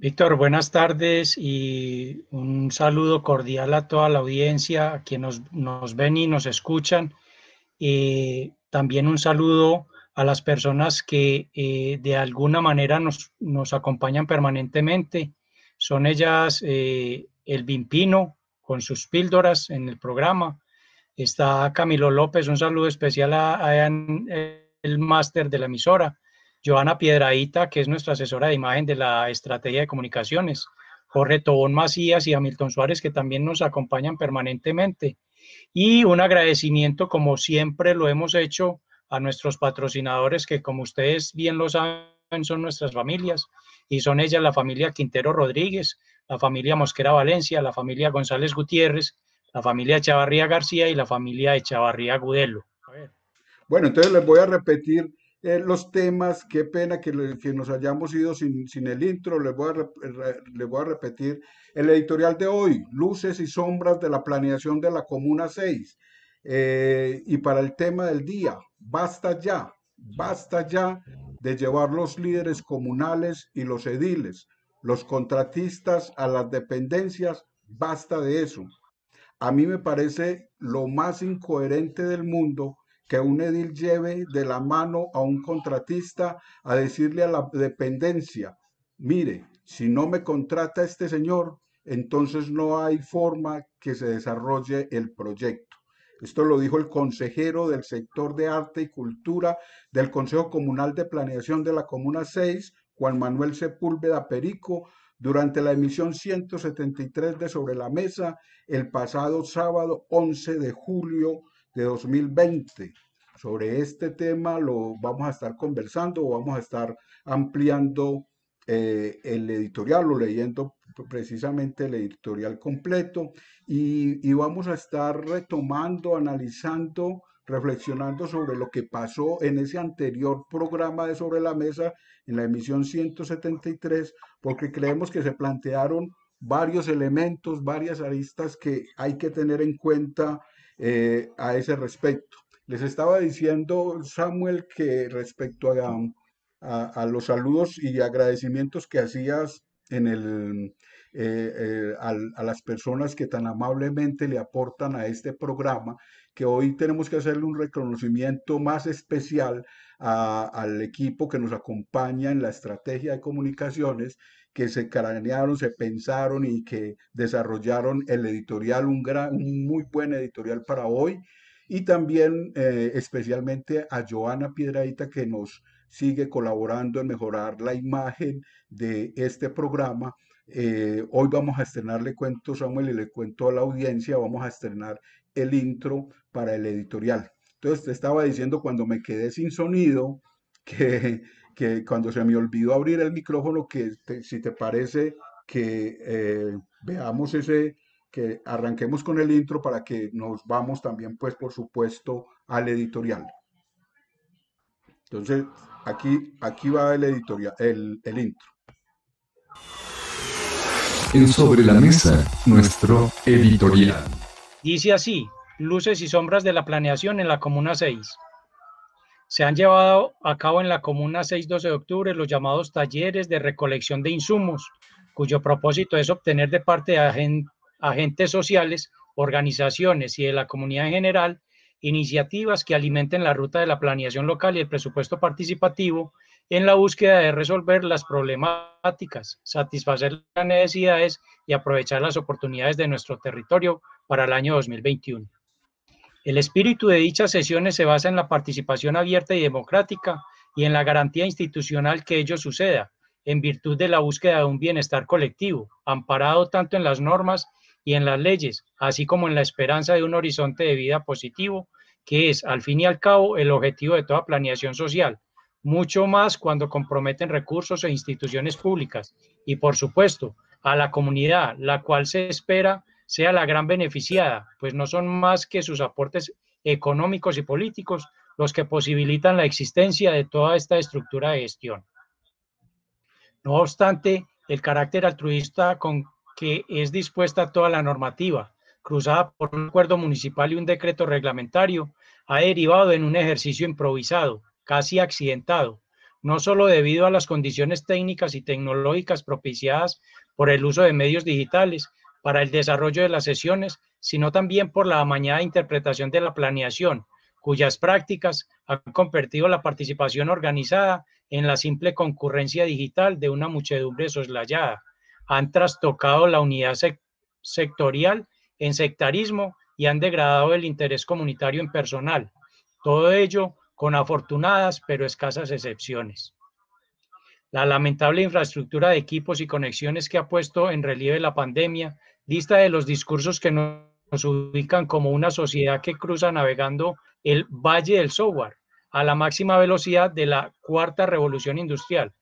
Víctor, buenas tardes y un saludo cordial a toda la audiencia, a quienes nos, ven y nos escuchan. Eh, también un saludo a las personas que eh, de alguna manera nos, acompañan permanentemente. Son ellas eh, el Bimpino con sus píldoras en el programa. Está Camilo López, un saludo especial a, el máster de la emisora. Joana Piedraíta, que es nuestra asesora de imagen de la estrategia de comunicaciones. Jorge Tobón Macías y Hamilton Suárez, que también nos acompañan permanentemente. Y un agradecimiento, como siempre lo hemos hecho, a nuestros patrocinadores, que como ustedes bien lo saben, son nuestras familias y son ellas la familia Quintero Rodríguez, la familia Mosquera Valencia, la familia González Gutiérrez, la familia Echavarría García y la familia Echavarría Gudelo. Bueno, entonces les voy a repetir eh, los temas. Qué pena que, nos hayamos ido sin, el intro. Eh, les voy, a repetir el editorial de hoy, Luces y Sombras de la Planeación de la Comuna 6. Eh, y para el tema del día, basta ya, basta ya de llevar los líderes comunales y los ediles los contratistas a las dependencias, basta de eso. A mí me parece lo más incoherente del mundo que un edil lleve de la mano a un contratista a decirle a la dependencia, mire, si no me contrata este señor, entonces no hay forma que se desarrolle el proyecto. Esto lo dijo el consejero del sector de arte y cultura del Consejo Comunal de Planeación de la Comuna 6, Juan Manuel Sepúlveda Perico durante la emisión 173 de Sobre la Mesa el pasado sábado 11 de julio de 2020. Sobre este tema lo vamos a estar conversando vamos a estar ampliando eh, el editorial o leyendo precisamente el editorial completo y vamos a estar retomando, analizando reflexionando sobre lo que pasó en ese anterior programa de Sobre la Mesa en la emisión 173, porque creemos que se plantearon varios elementos, varias aristas que hay que tener en cuenta eh, a ese respecto. Les estaba diciendo, Samuel, que respecto a, a, los saludos y agradecimientos que hacías en el, eh, eh, a, las personas que tan amablemente le aportan a este programa, que hoy tenemos que hacerle un reconocimiento más especial al equipo que nos acompaña en la estrategia de comunicaciones, que se cranearon, se pensaron y que desarrollaron el editorial, un, gran, muy buen editorial para hoy. Y también eh, especialmente a Joana Piedradita que nos sigue colaborando en mejorar la imagen de este programa. Eh, hoy vamos a estrenar, le cuento Samuel y le cuento a la audiencia, vamos a estrenar el intro para el editorial. Entonces te estaba diciendo cuando me quedé sin sonido, que, que cuando se me olvidó abrir el micrófono, que si te parece que eh, veamos ese, que arranquemos con el intro para que nos vamos también, pues por supuesto, al editorial. Entonces, aquí, aquí va el editorial, el, el intro. En Sobre la Mesa, nuestro editorial. Dice así, Luces y sombras de la planeación en la Comuna 6. Se han llevado a cabo en la Comuna 6-12 de octubre los llamados talleres de recolección de insumos, cuyo propósito es obtener de parte de agentes sociales, organizaciones y de la comunidad en general iniciativas que alimenten la ruta de la planeación local y el presupuesto participativo en la búsqueda de resolver las problemáticas, satisfacer las necesidades y aprovechar las oportunidades de nuestro territorio para el año 2021. El espíritu de dichas sesiones se basa en la participación abierta y democrática y en la garantía institucional que ello suceda, en virtud de la búsqueda de un bienestar colectivo, amparado tanto en las normas y en las leyes, así como en la esperanza de un horizonte de vida positivo, que es, al fin y al cabo, el objetivo de toda planeación social, mucho más cuando comprometen recursos e instituciones públicas, y por supuesto, a la comunidad, la cual se espera sea la gran beneficiada, pues no son más que sus aportes económicos y políticos los que posibilitan la existencia de toda esta estructura de gestión. No obstante, el carácter altruista con que es dispuesta toda la normativa, cruzada por un acuerdo municipal y un decreto reglamentario, ha derivado en un ejercicio improvisado, casi accidentado, no solo debido a las condiciones técnicas y tecnológicas propiciadas por el uso de medios digitales, para el desarrollo de las sesiones, sino también por la amañada interpretación de la planeación, cuyas prácticas han convertido la participación organizada en la simple concurrencia digital de una muchedumbre soslayada. Han trastocado la unidad sectorial en sectarismo y han degradado el interés comunitario en personal. Todo ello con afortunadas pero escasas excepciones. La lamentable infraestructura de equipos y conexiones que ha puesto en relieve la pandemia dista de los discursos que nos ubican como una sociedad que cruza navegando el valle del software a la máxima velocidad de la cuarta revolución industrial.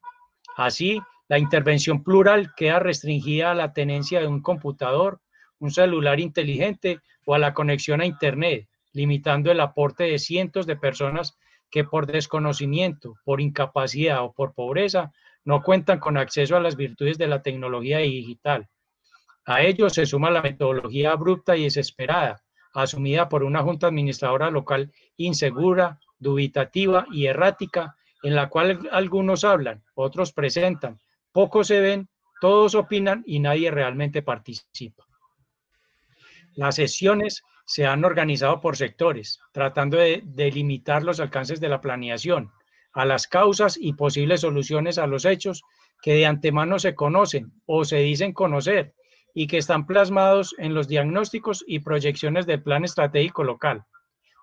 Así, la intervención plural queda restringida a la tenencia de un computador, un celular inteligente o a la conexión a Internet, limitando el aporte de cientos de personas que por desconocimiento, por incapacidad o por pobreza no cuentan con acceso a las virtudes de la tecnología digital. A ello se suma la metodología abrupta y desesperada, asumida por una junta administradora local insegura, dubitativa y errática, en la cual algunos hablan, otros presentan, pocos se ven, todos opinan y nadie realmente participa. Las sesiones se han organizado por sectores, tratando de delimitar los alcances de la planeación a las causas y posibles soluciones a los hechos que de antemano se conocen o se dicen conocer y que están plasmados en los diagnósticos y proyecciones del plan estratégico local.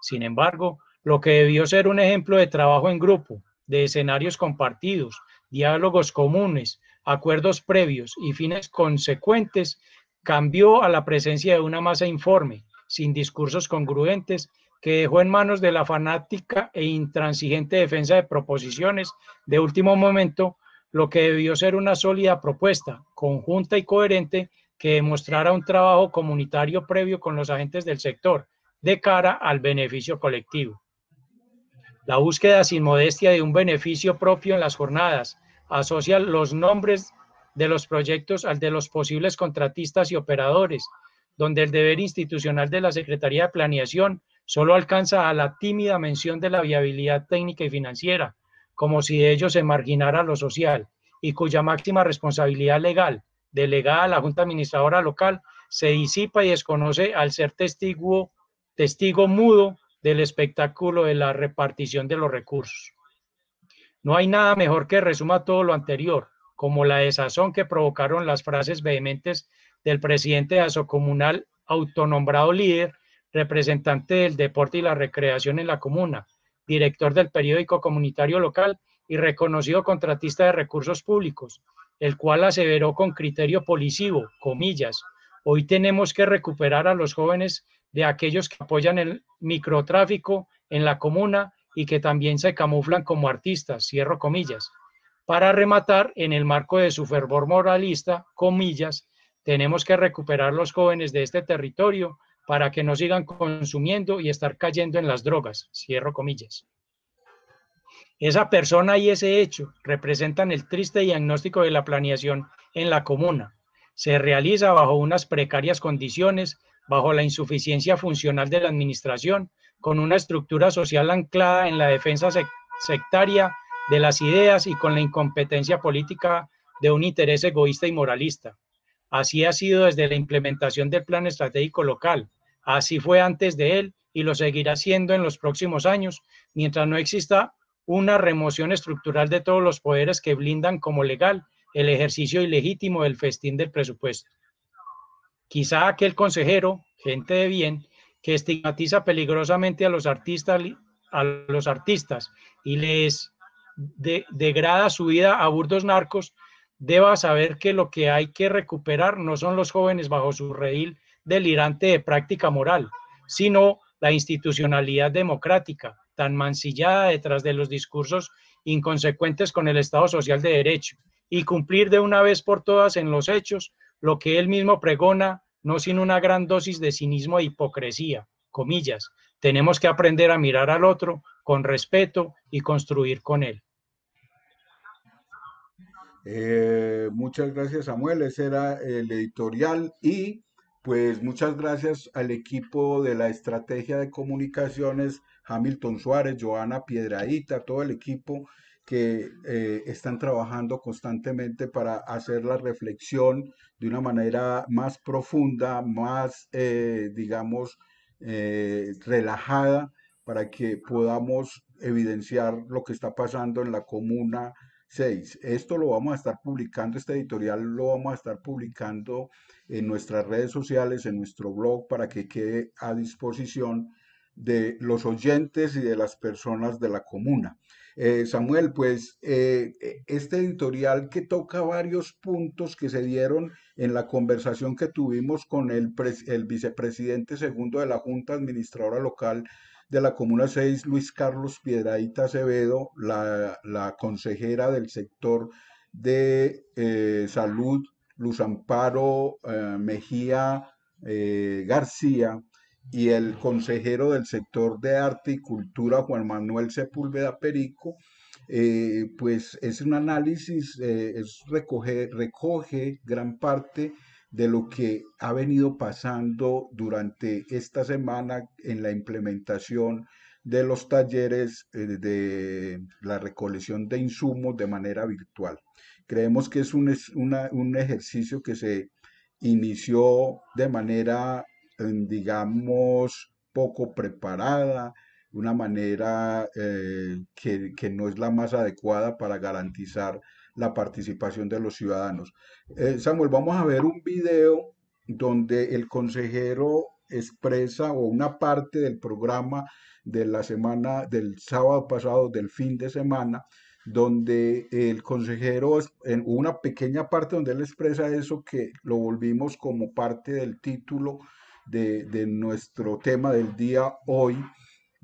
Sin embargo, lo que debió ser un ejemplo de trabajo en grupo, de escenarios compartidos, diálogos comunes, acuerdos previos y fines consecuentes, cambió a la presencia de una masa informe, sin discursos congruentes, que dejó en manos de la fanática e intransigente defensa de proposiciones de último momento lo que debió ser una sólida propuesta, conjunta y coherente, que demostrara un trabajo comunitario previo con los agentes del sector, de cara al beneficio colectivo. La búsqueda sin modestia de un beneficio propio en las jornadas asocia los nombres de los proyectos al de los posibles contratistas y operadores, donde el deber institucional de la Secretaría de Planeación solo alcanza a la tímida mención de la viabilidad técnica y financiera, como si de ello se marginara lo social, y cuya máxima responsabilidad legal, delegada a la Junta Administradora Local, se disipa y desconoce al ser testigo, testigo mudo del espectáculo de la repartición de los recursos. No hay nada mejor que resuma todo lo anterior, como la desazón que provocaron las frases vehementes del presidente de Asocomunal, autonombrado líder, representante del deporte y la recreación en la comuna, director del periódico comunitario local y reconocido contratista de recursos públicos, el cual aseveró con criterio policivo, comillas, hoy tenemos que recuperar a los jóvenes de aquellos que apoyan el microtráfico en la comuna y que también se camuflan como artistas, cierro comillas, para rematar en el marco de su fervor moralista, comillas, tenemos que recuperar los jóvenes de este territorio para que no sigan consumiendo y estar cayendo en las drogas, cierro comillas. Esa persona y ese hecho representan el triste diagnóstico de la planeación en la comuna. Se realiza bajo unas precarias condiciones, bajo la insuficiencia funcional de la administración, con una estructura social anclada en la defensa sectaria de las ideas y con la incompetencia política de un interés egoísta y moralista. Así ha sido desde la implementación del Plan Estratégico Local. Así fue antes de él y lo seguirá siendo en los próximos años, mientras no exista una remoción estructural de todos los poderes que blindan como legal el ejercicio ilegítimo del festín del presupuesto. Quizá aquel consejero, gente de bien, que estigmatiza peligrosamente a los artistas, a los artistas y les degrada su vida a burdos narcos, deba saber que lo que hay que recuperar no son los jóvenes bajo su redil delirante de práctica moral, sino la institucionalidad democrática, tan mancillada detrás de los discursos inconsecuentes con el Estado Social de Derecho, y cumplir de una vez por todas en los hechos lo que él mismo pregona, no sin una gran dosis de cinismo e hipocresía, comillas. Tenemos que aprender a mirar al otro con respeto y construir con él. Eh, muchas gracias Samuel, ese era el editorial y pues muchas gracias al equipo de la estrategia de comunicaciones, Hamilton Suárez, Joana Piedradita, todo el equipo que eh, están trabajando constantemente para hacer la reflexión de una manera más profunda, más, eh, digamos, relajada, para que podamos evidenciar lo que está pasando en la comuna, esto lo vamos a estar publicando, este editorial lo vamos a estar publicando en nuestras redes sociales, en nuestro blog, para que quede a disposición de los oyentes y de las personas de la comuna. Eh, Samuel, pues eh, e, este editorial que toca varios puntos que se dieron en la conversación que tuvimos con el, el vicepresidente segundo de la Junta Administradora Local de la Comuna 6, Luis Carlos Piedradita Acevedo, la, consejera del sector de eh, salud, Luz Amparo Mejía García, y el consejero del sector de arte y cultura, Juan Manuel Sepúlveda Perico, eh, pues es un análisis, eh, es recoge, recoge gran parte de lo que ha venido pasando durante esta semana en la implementación de los talleres eh, de la recolección de insumos de manera virtual. Creemos que es un, un ejercicio que se inició de manera digamos, poco preparada, una manera eh, que, no es la más adecuada para garantizar la participación de los ciudadanos. Eh, Samuel, vamos a ver un video donde el consejero expresa o una parte del programa de la semana del sábado pasado, del fin de semana, donde el consejero, en una pequeña parte donde él expresa eso, que lo volvimos como parte del título de, nuestro tema del día hoy,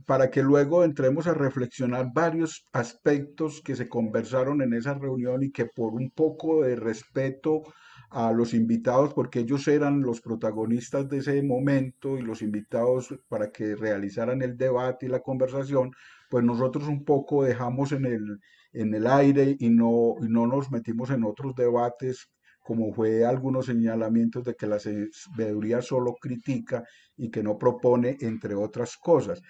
para que luego entremos a reflexionar varios aspectos que se conversaron en esa reunión y que por un poco de respeto a los invitados, porque ellos eran los protagonistas de ese momento y los invitados para que realizaran el debate y la conversación, pues nosotros un poco dejamos en el, en el aire y no, y no nos metimos en otros debates como fue algunos señalamientos de que la sabiduría solo critica y que no propone, entre otras cosas,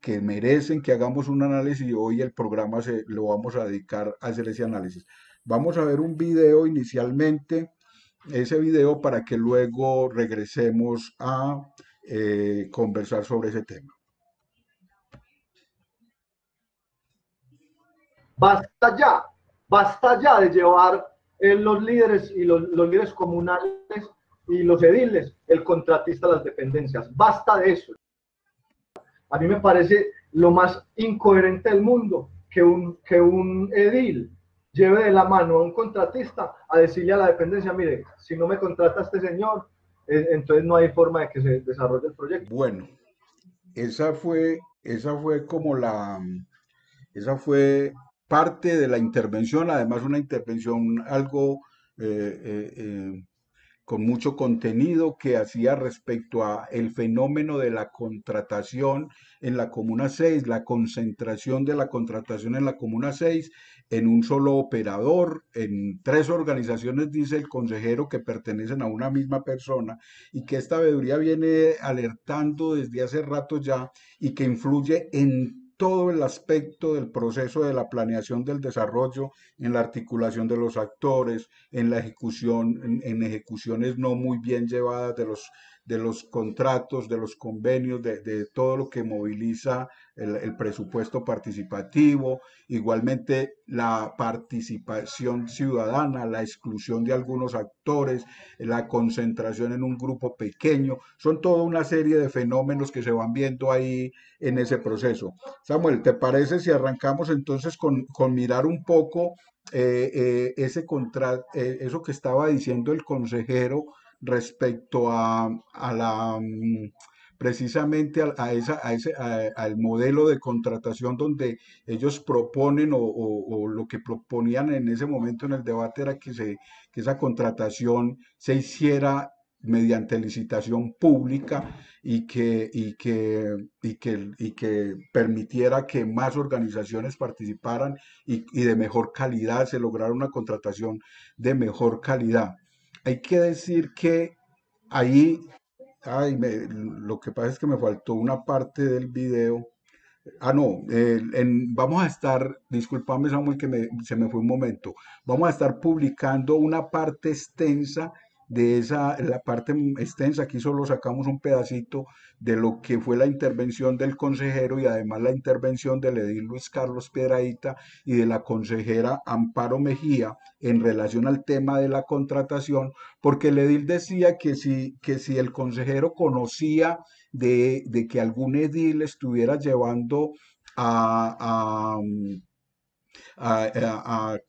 que merecen que hagamos un análisis y hoy el programa lo vamos a dedicar a hacer ese análisis. Vamos a ver un video inicialmente, ese video para que luego regresemos a eh, conversar sobre ese tema. Basta ya, basta ya de llevar los líderes y los, líderes comunales y los ediles, el contratista las dependencias. Basta de eso. A mí me parece lo más incoherente del mundo que un, que un edil lleve de la mano a un contratista a decirle a la dependencia, mire, si no me contrata este señor, eh, entonces no hay forma de que se desarrolle el proyecto. Bueno, esa fue, esa fue como la, esa fue parte de la intervención, además una intervención algo eh, eh, eh, con mucho contenido que hacía respecto a el fenómeno de la contratación en la Comuna 6, la concentración de la contratación en la Comuna 6 en un solo operador, en tres organizaciones, dice el consejero, que pertenecen a una misma persona y que esta veeduría viene alertando desde hace rato ya y que influye en todo el aspecto del proceso de la planeación del desarrollo, en la articulación de los actores, en la ejecución, en, ejecuciones no muy bien llevadas de los de los contratos, de los convenios, de, todo lo que moviliza el, presupuesto participativo, igualmente la participación ciudadana, la exclusión de algunos actores, la concentración en un grupo pequeño, son toda una serie de fenómenos que se van viendo ahí en ese proceso. Samuel, ¿te parece si arrancamos entonces con, mirar un poco eh, eh, ese contrato, eh, eso que estaba diciendo el consejero respecto a, a la mm, precisamente a, esa, a ese, al modelo de contratación donde ellos proponen o, lo que proponían en ese momento en el debate era que, se, que esa contratación se hiciera mediante licitación pública y que, y que, y que, y que permitiera que más organizaciones participaran y de mejor calidad, se lograra una contratación de mejor calidad hay que decir que ahí, lo que pasa es que me faltó una parte del video. Ah, no, vamos a estar, disculpame Samuel que se me fue un momento, vamos a estar publicando una parte extensa de esa, la parte extensa, aquí solo sacamos un pedacito de lo que fue la intervención del consejero y además la intervención del edil Luis Carlos Piedradita y de la consejera Amparo Mejía en relación al tema de la contratación, porque el edil decía que si, que si el consejero conocía de, que algún edil estuviera llevando a,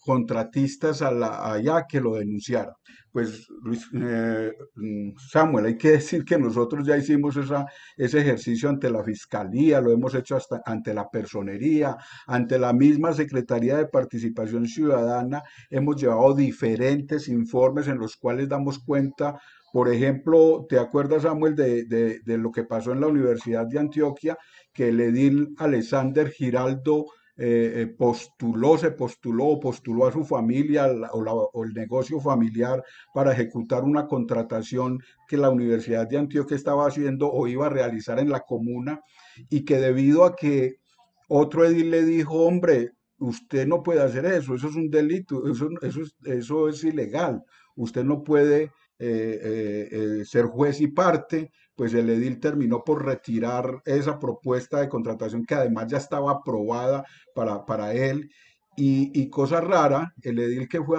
contratistas a allá que lo denunciara pues eh, mm, Samuel, hay que decir que nosotros ya hicimos esa, ese ejercicio ante la Fiscalía, lo hemos hecho hasta ante la Personería, ante la misma Secretaría de Participación Ciudadana, hemos llevado diferentes informes en los cuales damos cuenta por ejemplo, ¿te acuerdas, Samuel, de, de, lo que pasó en la Universidad de Antioquia, que el edil Alexander Giraldo eh, eh, postuló, se postuló postuló a su familia o, el negocio familiar para ejecutar una contratación que la Universidad de Antioquia estaba haciendo o iba a realizar en la comuna y que debido a que otro edil le dijo, hombre, usted no puede hacer eso, eso es un delito, eso, es, eso es ilegal, usted no puede eh, ser juez y parte, pues el edil terminó por retirar esa propuesta de contratación que además ya estaba aprobada para, él. Y, cosa rara, el edil que, fue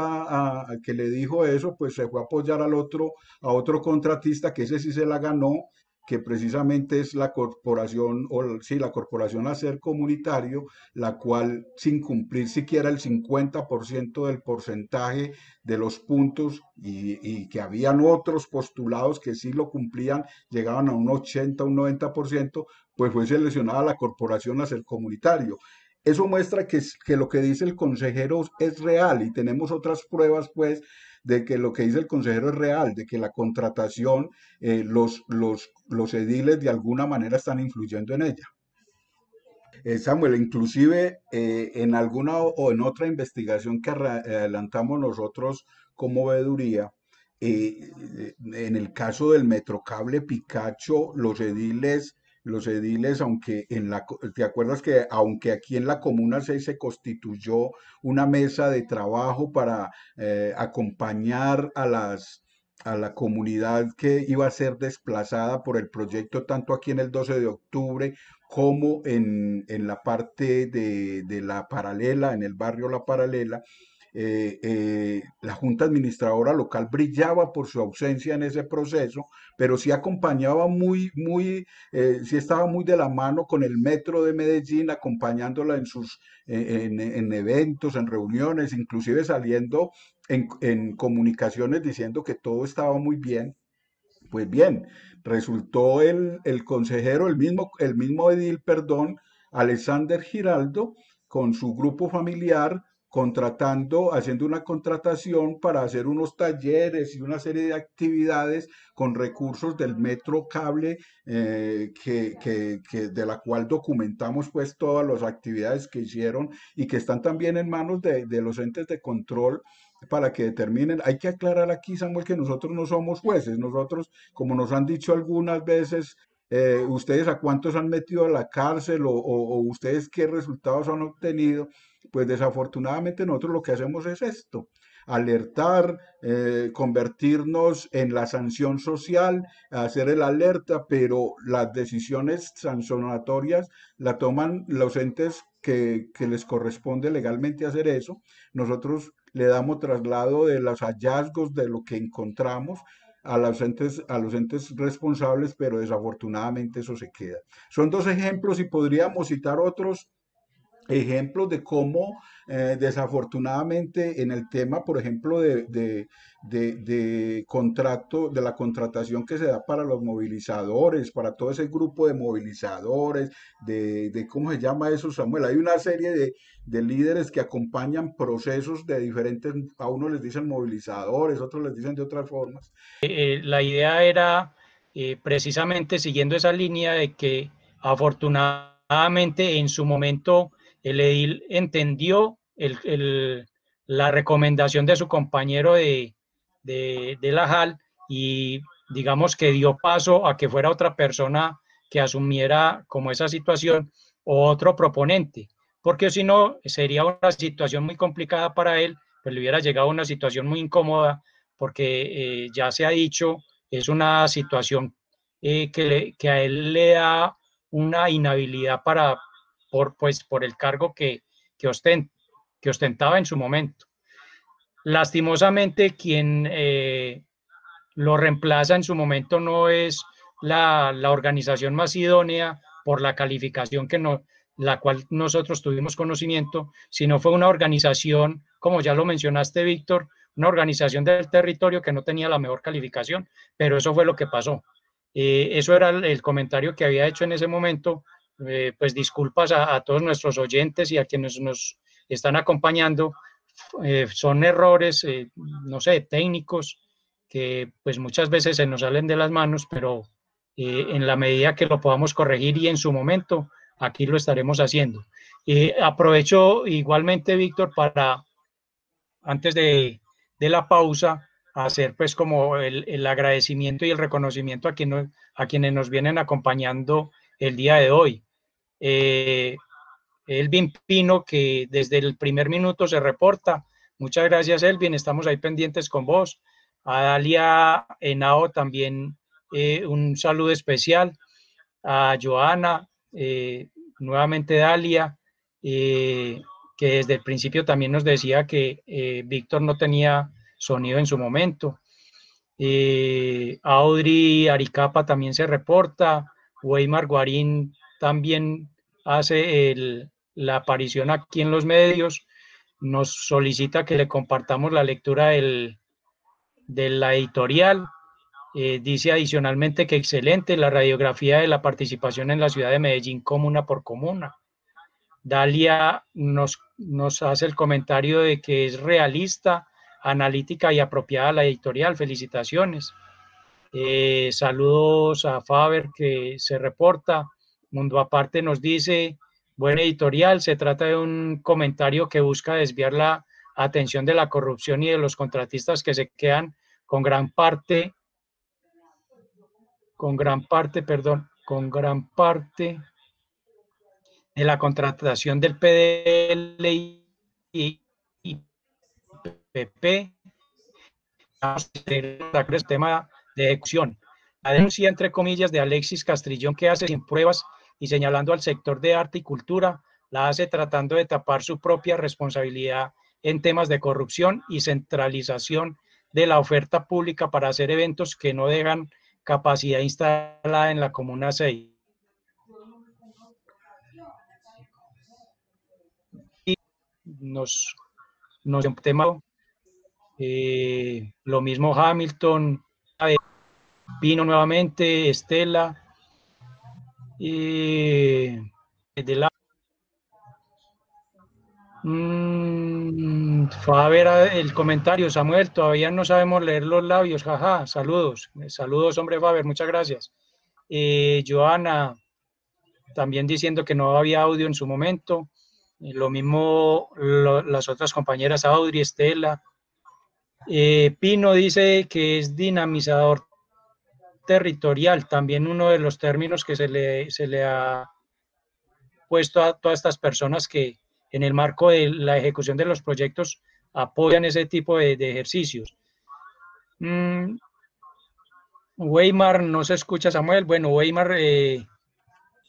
que le dijo eso, pues se fue a apoyar al otro, a otro contratista, que ese sí se la ganó que precisamente es la corporación, o sí, la corporación hacer comunitario, la cual sin cumplir siquiera el 50% del porcentaje de los puntos y, que habían otros postulados que sí lo cumplían, llegaban a un 80, un 90%, pues fue seleccionada la corporación hacer comunitario. Eso muestra que, que, lo que dice el consejero es real y tenemos otras pruebas, pues, de que lo que dice el consejero es real, de que la contratación, eh, los, los, los ediles de alguna manera están influyendo en ella. Eh, Samuel, inclusive eh, en alguna o en otra investigación que adelantamos nosotros como veeduría, en el caso del Metrocable Picacho, los ediles los ediles, aunque en la, te acuerdas que aunque aquí en la Comuna 6 se constituyó una mesa de trabajo para eh, acompañar a las a la comunidad que iba a ser desplazada por el proyecto tanto aquí en el 12 de octubre como en, en la parte de, de la paralela, en el barrio La Paralela, eh, eh, la Junta Administradora Local brillaba por su ausencia en ese proceso, pero sí acompañaba muy, muy, eh, sí estaba muy de la mano con el Metro de Medellín, acompañándola en sus, en, en eventos, en reuniones, inclusive saliendo en, en comunicaciones diciendo que todo estaba muy bien, pues bien, resultó el, el, consejero, el mismo, el mismo edil, perdón, Alexander Giraldo, con su grupo familiar, contratando, haciendo una contratación para hacer unos talleres y una serie de actividades con recursos del metro cable, eh, que, de la cual documentamos pues todas las actividades que hicieron y que están también en manos de, los entes de control para que determinen. Hay que aclarar aquí, Samuel, que nosotros no somos jueces, nosotros, como nos han dicho algunas veces, eh, ustedes a cuántos han metido a la cárcel o ustedes qué resultados han obtenido pues desafortunadamente nosotros lo que hacemos es esto, alertar, eh, convertirnos en la sanción social, hacer el alerta, pero las decisiones sancionatorias la toman los entes que, les corresponde legalmente hacer eso. Nosotros le damos traslado de los hallazgos, de lo que encontramos, a los, entes, a los entes responsables, pero desafortunadamente eso se queda. Son dos ejemplos y podríamos citar otros ejemplos de cómo eh, desafortunadamente en el tema, por ejemplo, de, contrato, de la contratación que se da para los movilizadores, para todo ese grupo de movilizadores, de, cómo se llama eso, Samuel. Hay una serie de, líderes que acompañan procesos de diferentes, a unos les dicen movilizadores, otros les dicen de otras formas. Eh, eh, la idea era precisamente siguiendo esa línea de que afortunadamente en su momento el edil entendió la recomendación de su compañero de, de, la JAL y digamos que dio paso a que fuera otra persona que asumiera como esa situación o otro proponente, porque si no sería una situación muy complicada para él, pues le hubiera llegado a una situación muy incómoda, porque eh, ya se ha dicho, es una situación eh, que, que a él le da una inhabilidad para por, pues, por el cargo que, que, que ostentaba en su momento. Lastimosamente, quien eh, lo reemplaza en su momento no es la, organización más idónea por la calificación que no, la cual nosotros tuvimos conocimiento, sino fue una organización, como ya lo mencionaste, Víctor, una organización del territorio que no tenía la mejor calificación, pero eso fue lo que pasó. Eh, eso era el, comentario que había hecho en ese momento eh, pues disculpas a, todos nuestros oyentes y a quienes nos están acompañando. Eh, son errores, eh, no sé, técnicos que pues muchas veces se nos salen de las manos, pero en la medida que lo podamos corregir y en su momento, aquí lo estaremos haciendo. aprovecho igualmente, Víctor, para, antes de, la pausa, hacer pues como el, el, agradecimiento y el reconocimiento a, quien, a quienes nos vienen acompañando el día de hoy. Eh, Elvin Pino, que desde el primer minuto se reporta. Muchas gracias, Elvin, estamos ahí pendientes con vos. A Dalia Henao también eh, un saludo especial. A Joana, eh, nuevamente Dalia, que desde el principio también nos decía que Víctor no tenía sonido en su momento. Audrey Aricapa también se reporta, Weimar Guarín también hace la aparición aquí en los medios, nos solicita que le compartamos la lectura de la editorial. Eh, dice adicionalmente que excelente la radiografía de la participación en la ciudad de Medellín comuna por comuna. Dalia nos, nos hace el comentario de que es realista, analítica y apropiada la editorial. Felicitaciones. Eh, saludos a Faber que se reporta. Mundo Aparte nos dice, buen editorial, se trata de un comentario que busca desviar la atención de la corrupción y de los contratistas que se quedan con gran parte, con gran parte, perdón, con gran parte de la contratación del PDL y PP, el tema de ejecución. La denuncia, entre comillas, de Alexis Castrillón que hace sin pruebas y señalando al sector de arte y cultura, la hace tratando de tapar su propia responsabilidad en temas de corrupción y centralización de la oferta pública para hacer eventos que no dejan capacidad instalada en la Comuna 6. Nos, nos tema, eh, lo mismo Hamilton, vino nuevamente, Estela, y eh, de la... Mm, el comentario, Samuel, todavía no sabemos leer los labios, jaja, saludos, eh, saludos, hombre Faber, muchas gracias. Eh, Joana, también diciendo que no había audio en su momento, lo mismo las otras compañeras, Audrey, Estela. Pino dice que es dinamizador territorial, también uno de los términos que se le, le ha puesto a todas estas personas que en el marco de la ejecución de los proyectos apoyan ese tipo de, ejercicios. Mm, Weimar, no se escucha Samuel. Bueno, Weimar, eh,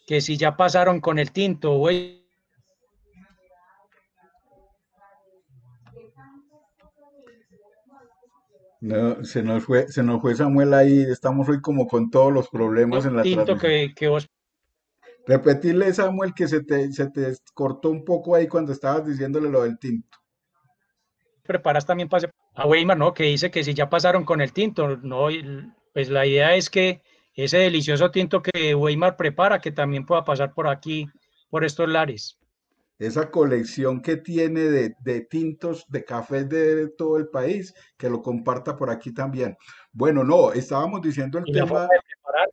que si ya pasaron con el tinto, Weimar No, se nos fue, se nos fue Samuel ahí, estamos hoy como con todos los problemas en la transmisión. Que, que vos... Repetirle, Samuel, que se te, se te cortó un poco ahí cuando estabas diciéndole lo del tinto. Preparas también pase a ah, Weimar, ¿no? Que dice que si ya pasaron con el tinto, no, pues la idea es que ese delicioso tinto que Weimar prepara, que también pueda pasar por aquí, por estos lares esa colección que tiene de, tintos, de cafés de todo el país, que lo comparta por aquí también. Bueno, no, estábamos diciendo el y tema... La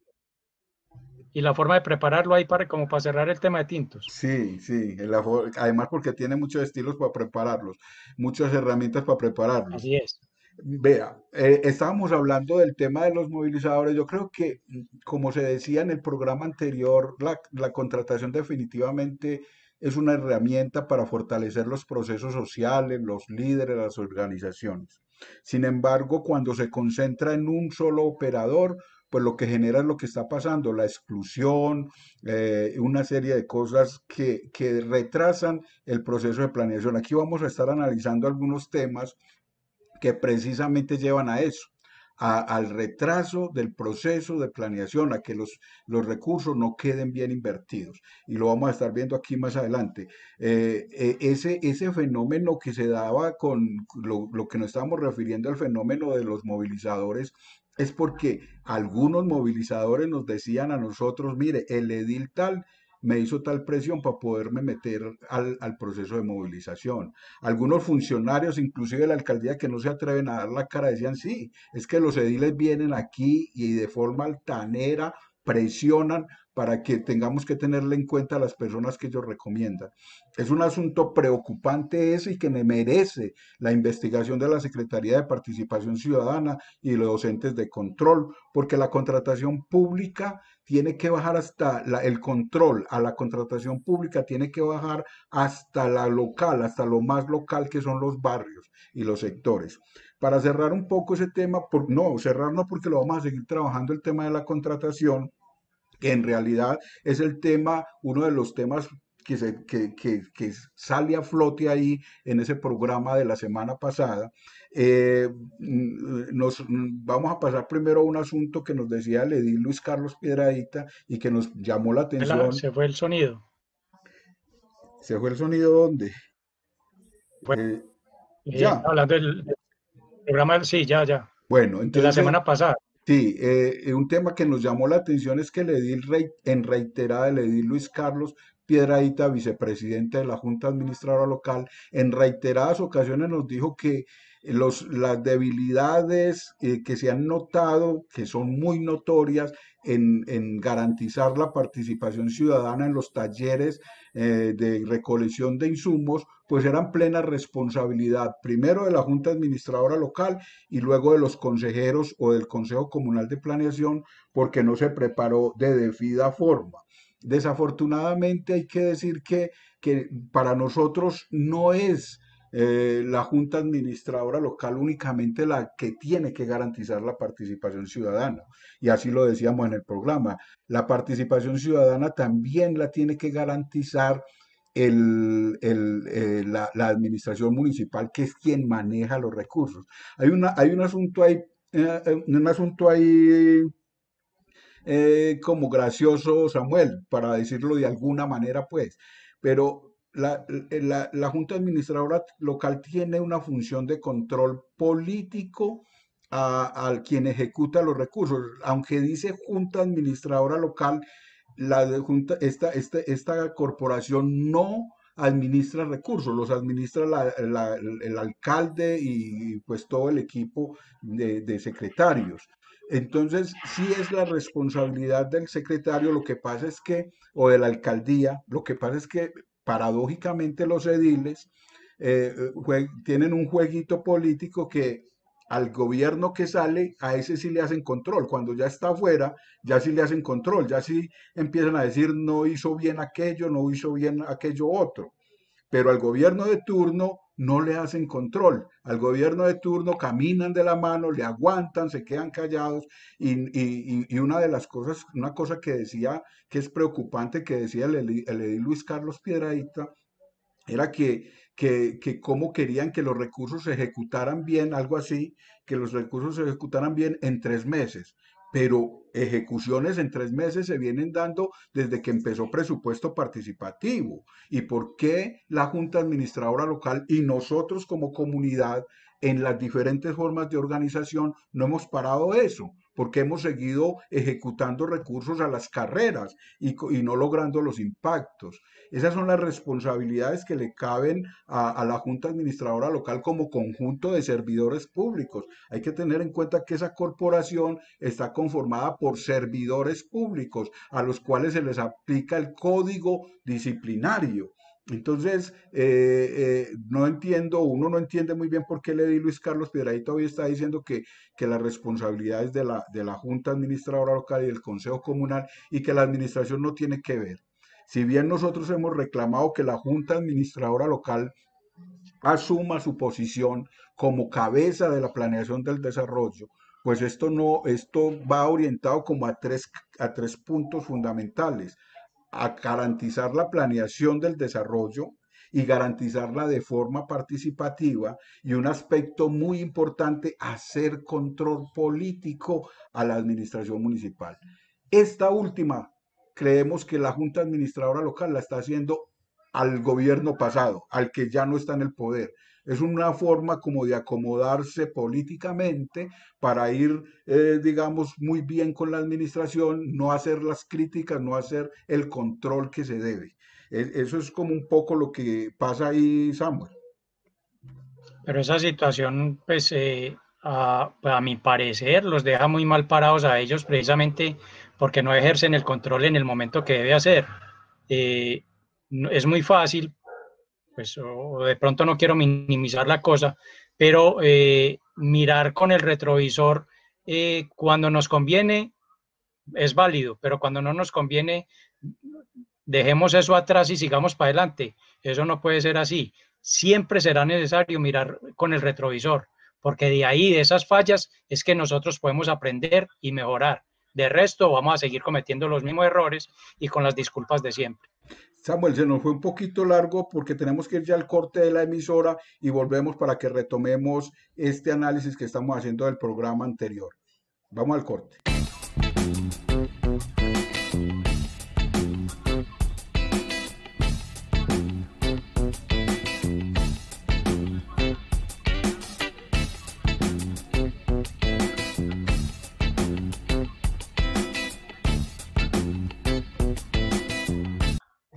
y la forma de prepararlo ahí para, como para cerrar el tema de tintos. Sí, sí, además porque tiene muchos estilos para prepararlos, muchas herramientas para prepararlos. Así es. Vea, eh, estábamos hablando del tema de los movilizadores. Yo creo que, mm, como se decía en el programa anterior, la, la contratación definitivamente es una herramienta para fortalecer los procesos sociales, los líderes, las organizaciones. Sin embargo, cuando se concentra en un solo operador, pues lo que genera es lo que está pasando, la exclusión, eh, una serie de cosas que retrasan el proceso de planeación. Aquí vamos a estar analizando algunos temas que precisamente llevan a eso al retraso del proceso de planeación, a que los, los recursos no queden bien invertidos. Y lo vamos a estar viendo aquí más adelante. Eh, eh, ese, ese fenómeno que se daba con lo, lo que nos estamos refiriendo al fenómeno de los movilizadores es porque algunos movilizadores nos decían a nosotros, mire, el edil tal me hizo tal presión para poderme meter al, proceso de movilización. Algunos funcionarios, inclusive la alcaldía, que no se atreven a dar la cara, decían, sí, es que los ediles vienen aquí y de forma altanera presionan para que tengamos que tenerle en cuenta a las personas que ellos recomiendan. Es un asunto preocupante ese y que me merece la investigación de la Secretaría de Participación Ciudadana y los docentes de control, porque la contratación pública tiene que bajar hasta el control a la contratación pública, tiene que bajar hasta la local, hasta lo más local que son los barrios y los sectores. Para cerrar un poco ese tema, por, no, cerrar no porque lo vamos a seguir trabajando el tema de la contratación, que en realidad es el tema, uno de los temas que, que, sale a flote ahí en ese programa de la semana pasada. Eh, mm, nos, mm, vamos a pasar primero a un asunto que nos decía el edil Luis Carlos Piedradita y que nos llamó la atención. Se fue el sonido. ¿Se fue el sonido dónde? Eh, eh, ya. Hablando del programa, sí, ya, ya. Bueno, entonces. De la semana pasada. Sí, un tema que nos llamó la atención es que el Rey en reiterada, le edil Luis Carlos Piedradita, vicepresidente de la Junta Administradora Local, en reiteradas ocasiones nos dijo que los, las debilidades eh, que se han notado, que son muy notorias en, garantizar la participación ciudadana en los talleres eh, de recolección de insumos, pues eran plena responsabilidad primero de la Junta Administradora Local y luego de los consejeros o del Consejo Comunal de Planeación, porque no se preparó de debida forma. Desafortunadamente hay que decir que, que para nosotros no es eh, la Junta Administradora Local únicamente la que tiene que garantizar la participación ciudadana. Y así lo decíamos en el programa. La participación ciudadana también la tiene que garantizar el, eh, la, Administración Municipal, que es quien maneja los recursos. Hay, una, hay un asunto ahí, eh, un asunto ahí eh, como gracioso Samuel, para decirlo de alguna manera, pues. Pero la, eh, Junta Administradora Local tiene una función de control político al quien ejecuta los recursos. Aunque dice Junta Administradora Local, la junta, esta, esta, esta, corporación no administra recursos, los administra el alcalde y pues todo el equipo de secretarios. Entonces, sí es la responsabilidad del secretario, lo que pasa es que, o de la alcaldía, lo que pasa es que paradójicamente los ediles eh, tienen un jueguito político que al gobierno que sale, a ese sí le hacen control. Cuando ya está afuera, ya sí le hacen control, ya sí empiezan a decir no hizo bien aquello, no hizo bien aquello otro. Pero al gobierno de turno no le hacen control. Al gobierno de turno caminan de la mano, le aguantan, se quedan callados. Y, una de las cosas, una cosa que decía, que es preocupante, que decía el, el, Luis Carlos Piedradita, era que, que, que, cómo querían que los recursos se ejecutaran bien, algo así, que los recursos se ejecutaran bien en tres meses pero ejecuciones en tres meses se vienen dando desde que empezó presupuesto participativo. ¿Y por qué la Junta Administradora Local y nosotros como comunidad en las diferentes formas de organización no hemos parado eso? porque hemos seguido ejecutando recursos a las carreras y, no logrando los impactos. Esas son las responsabilidades que le caben a, la Junta Administradora Local como conjunto de servidores públicos. Hay que tener en cuenta que esa corporación está conformada por servidores públicos a los cuales se les aplica el código disciplinario. Entonces, eh, eh, no entiendo, uno no entiende muy bien por qué le di Luis Carlos Piedradito hoy está diciendo que, que responsabilidad es de la, de la Junta Administradora Local y del Consejo Comunal y que la administración no tiene que ver. Si bien nosotros hemos reclamado que la Junta Administradora Local asuma su posición como cabeza de la planeación del desarrollo, pues esto no, esto va orientado como a tres, a tres puntos fundamentales a garantizar la planeación del desarrollo y garantizarla de forma participativa y un aspecto muy importante, hacer control político a la administración municipal. Esta última, creemos que la Junta Administradora Local la está haciendo al gobierno pasado, al que ya no está en el poder. Es una forma como de acomodarse políticamente para ir, eh, digamos, muy bien con la administración, no hacer las críticas, no hacer el control que se debe. E, eso es como un poco lo que pasa ahí, Samuel. Pero esa situación, pues, eh, a, mi parecer, los deja muy mal parados a ellos precisamente porque no ejercen el control en el momento que debe hacer. Eh, es muy fácil pues, o de pronto no quiero minimizar la cosa, pero eh, mirar con el retrovisor eh, cuando nos conviene es válido, pero cuando no nos conviene, dejemos eso atrás y sigamos para adelante. Eso no puede ser así. Siempre será necesario mirar con el retrovisor, porque de ahí, de esas fallas, es que nosotros podemos aprender y mejorar. De resto, vamos a seguir cometiendo los mismos errores y con las disculpas de siempre. Samuel, se nos fue un poquito largo porque tenemos que ir ya al corte de la emisora y volvemos para que retomemos este análisis que estamos haciendo del programa anterior. Vamos al corte.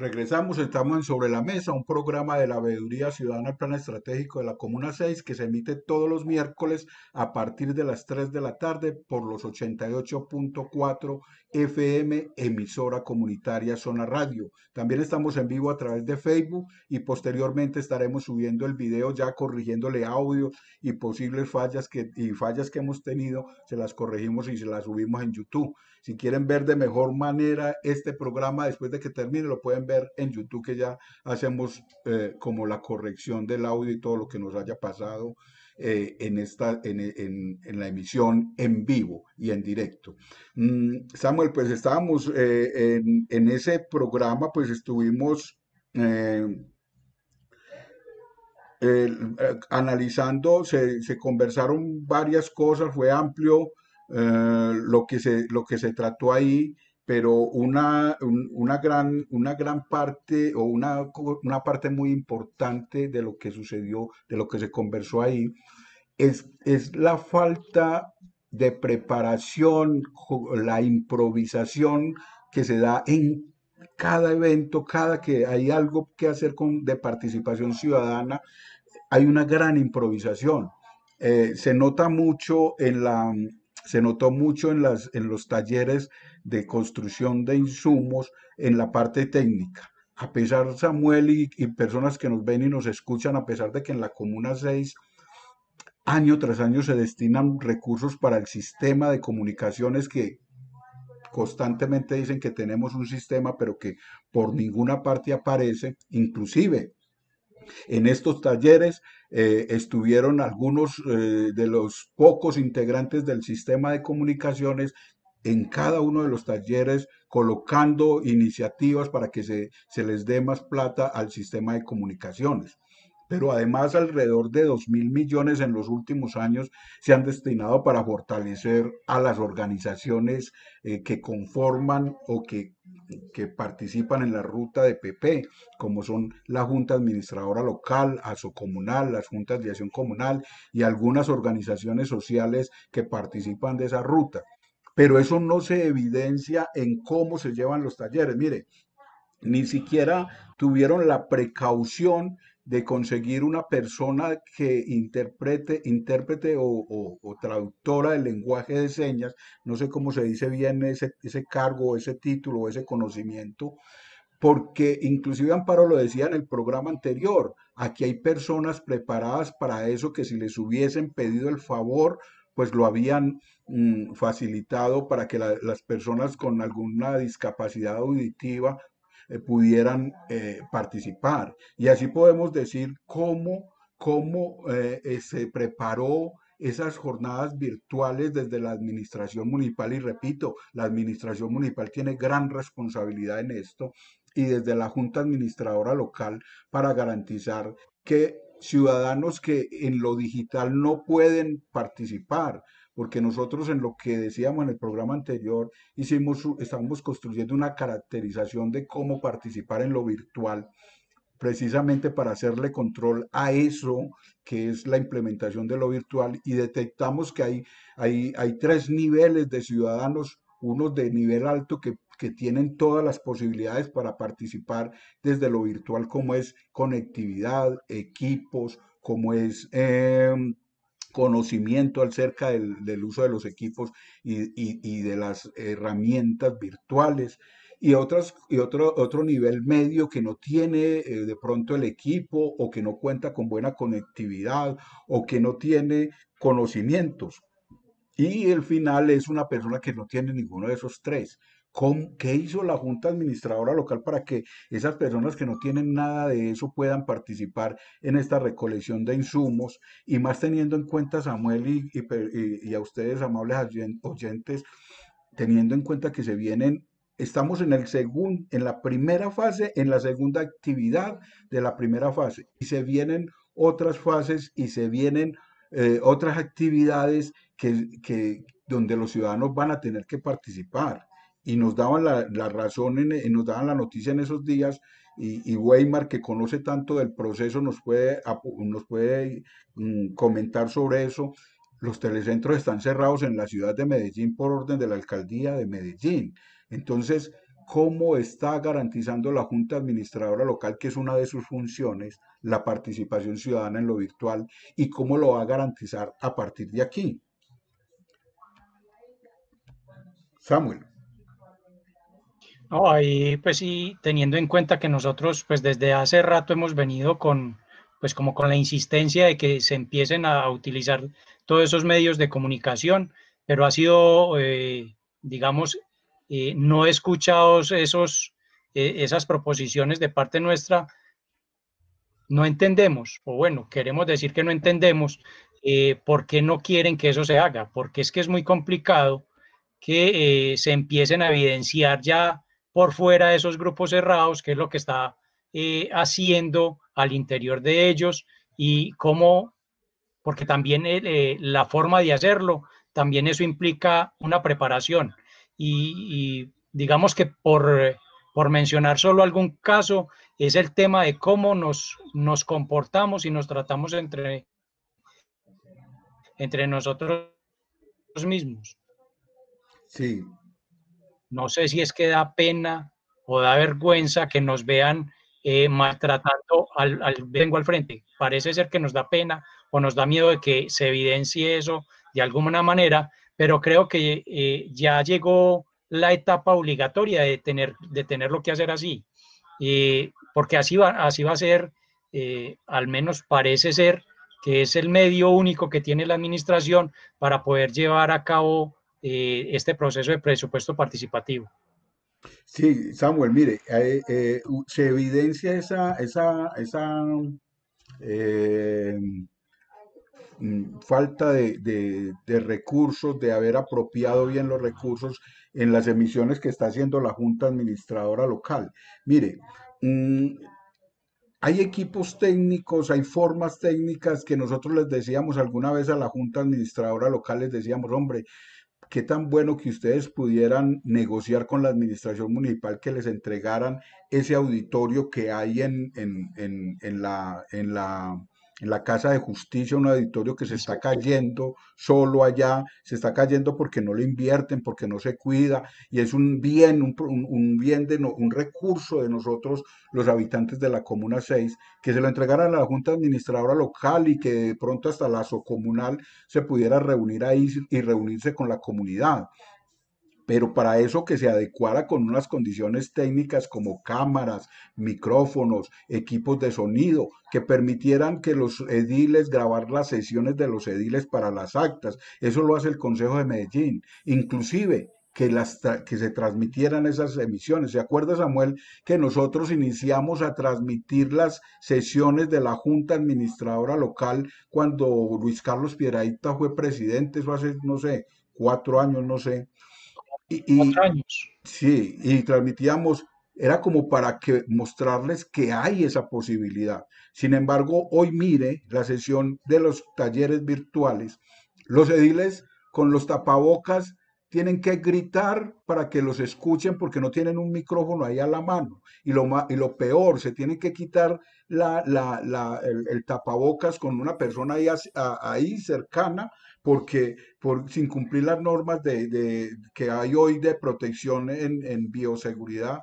Regresamos, estamos en Sobre la Mesa, un programa de la Veeduría Ciudadana al Plan Estratégico de la Comuna 6 que se emite todos los miércoles a partir de las 3 de la tarde por los 88.4 FM, emisora comunitaria Zona Radio. También estamos en vivo a través de Facebook y posteriormente estaremos subiendo el video ya corrigiéndole audio y posibles fallas que, fallas que hemos tenido, se las corregimos y se las subimos en YouTube. Si quieren ver de mejor manera este programa después de que termine, lo pueden ver en YouTube que ya hacemos eh, como la corrección del audio y todo lo que nos haya pasado eh, en, esta, en, la emisión en vivo y en directo. Mm, Samuel, pues estábamos eh, en, ese programa, pues estuvimos... analizando, se, conversaron varias cosas, fue amplio, lo, que se, lo que se trató ahí pero una, una, gran, una gran parte o una, una parte muy importante de lo que sucedió, de lo que se conversó ahí, es, es la falta de preparación, la improvisación que se da en cada evento, cada que hay algo que hacer con, de participación ciudadana, hay una gran improvisación. Eh, se nota mucho en la, se notó mucho en, las, en los talleres de construcción de insumos en la parte técnica. A pesar, Samuel, y, personas que nos ven y nos escuchan, a pesar de que en la Comuna 6 año tras año se destinan recursos para el sistema de comunicaciones que constantemente dicen que tenemos un sistema, pero que por ninguna parte aparece. Inclusive, en estos talleres eh, estuvieron algunos eh, de los pocos integrantes del sistema de comunicaciones en cada uno de los talleres colocando iniciativas para que se, les dé más plata al sistema de comunicaciones pero además alrededor de 2 mil millones en los últimos años se han destinado para fortalecer a las organizaciones eh, que conforman o que, que, participan en la ruta de PP, como son la Junta Administradora Local, Asocomunal, las Juntas de Acción Comunal y algunas organizaciones sociales que participan de esa ruta pero eso no se evidencia en cómo se llevan los talleres. Mire, ni siquiera tuvieron la precaución de conseguir una persona que interprete, intérprete o, traductora del lenguaje de señas, no sé cómo se dice bien ese, ese cargo, ese título, ese conocimiento, porque inclusive Amparo lo decía en el programa anterior, aquí hay personas preparadas para eso que si les hubiesen pedido el favor, pues lo habían Mm, facilitado para que las personas con alguna discapacidad auditiva eh, pudieran eh, participar. Y así podemos decir cómo, cómo eh, se preparó esas jornadas virtuales desde la administración municipal y repito, la administración municipal tiene gran responsabilidad en esto y desde la junta administradora local para garantizar que ciudadanos que en lo digital no pueden participar, porque nosotros en lo que decíamos en el programa anterior, hicimos, estamos construyendo una caracterización de cómo participar en lo virtual, precisamente para hacerle control a eso que es la implementación de lo virtual y detectamos que hay, hay, hay tres niveles de ciudadanos, unos de nivel alto que tienen todas las posibilidades para participar desde lo virtual, como es conectividad, equipos, como es em, conocimiento acerca del, uso de los equipos y, de las herramientas virtuales y, otras, y otro, otro nivel medio que no tiene eh, de pronto el equipo o que no cuenta con buena conectividad o que no tiene conocimientos. Y el final es una persona que no tiene ninguno de esos tres. ¿Qué hizo la Junta Administradora Local para que esas personas que no tienen nada de eso puedan participar en esta recolección de insumos? Y más teniendo en cuenta, Samuel, y, a ustedes, amables oyentes, teniendo en cuenta que se vienen estamos en, el segundo en la primera fase, en la segunda actividad de la primera fase. Y se vienen otras fases y se vienen eh, otras actividades que, donde los ciudadanos van a tener que participar y nos daban la, la razón, en, y nos daban la noticia en esos días, y, Weimar, que conoce tanto del proceso, nos puede, nos puede mm, comentar sobre eso. Los telecentros están cerrados en la ciudad de Medellín por orden de la alcaldía de Medellín. Entonces, ¿cómo está garantizando la Junta Administradora Local, que es una de sus funciones, la participación ciudadana en lo virtual y cómo lo va a garantizar a partir de aquí? Samuel. No, ahí pues sí, teniendo en cuenta que nosotros pues desde hace rato hemos venido con pues como con la insistencia de que se empiecen a utilizar todos esos medios de comunicación, pero ha sido, eh, digamos, eh, no escuchados esos, eh, esas proposiciones de parte nuestra, no entendemos, o bueno, queremos decir que no entendemos por qué no quieren que eso se haga, porque es que es muy complicado que se empiecen a evidenciar ya por fuera de esos grupos cerrados, qué es lo que está eh, haciendo al interior de ellos y cómo, porque también eh, eh, la forma de hacerlo, también eso implica una preparación. Y, digamos que por, por, mencionar solo algún caso, es el tema de cómo nos, nos comportamos y nos tratamos entre, entre nosotros mismos. Sí, no sé si es que da pena o da vergüenza que nos vean eh, maltratando al, vengo al frente. Parece ser que nos da pena o nos da miedo de que se evidencie eso de alguna manera, pero creo que eh, ya llegó la etapa obligatoria de tener, de tenerlo que hacer así, porque así va, así va a ser, eh, al menos parece ser que es el medio único que tiene la administración para poder llevar a cabo eh, este proceso de presupuesto participativo. Sí, Samuel, mire, eh, eh, se evidencia esa, esa, esa mm, falta de, recursos, de haber apropiado bien los recursos en las emisiones que está haciendo la Junta Administradora Local. Mire, mm, hay equipos técnicos, hay formas técnicas que nosotros les decíamos alguna vez a la Junta Administradora Local, les decíamos, hombre, qué tan bueno que ustedes pudieran negociar con la administración municipal que les entregaran ese auditorio que hay en, en, en, en la, en la en la Casa de Justicia, un auditorio que se está cayendo solo allá, se está cayendo porque no le invierten, porque no se cuida, y es un bien, un, bien de un recurso de nosotros, los habitantes de la Comuna 6, que se lo entregaran a la Junta Administradora Local y que de pronto hasta la SOComunal se pudiera reunir ahí y reunirse con la comunidad pero para eso que se adecuara con unas condiciones técnicas como cámaras, micrófonos, equipos de sonido, que permitieran que los ediles grabar las sesiones de los ediles para las actas. Eso lo hace el Consejo de Medellín. Inclusive que, las que se transmitieran esas emisiones. ¿Se acuerda, Samuel, que nosotros iniciamos a transmitir las sesiones de la Junta Administradora Local cuando Luis Carlos Piedraíta fue presidente? Eso hace, no sé, cuatro años, no sé. Y, Sí, y transmitíamos, era como para que mostrarles que hay esa posibilidad. Sin embargo, hoy mire la sesión de los talleres virtuales. Los ediles con los tapabocas tienen que gritar para que los escuchen porque no tienen un micrófono ahí a la mano. Y lo, y lo peor, se tienen que quitar el, tapabocas con una persona ahí cercana porque sin cumplir las normas de, que hay hoy de protección en, bioseguridad,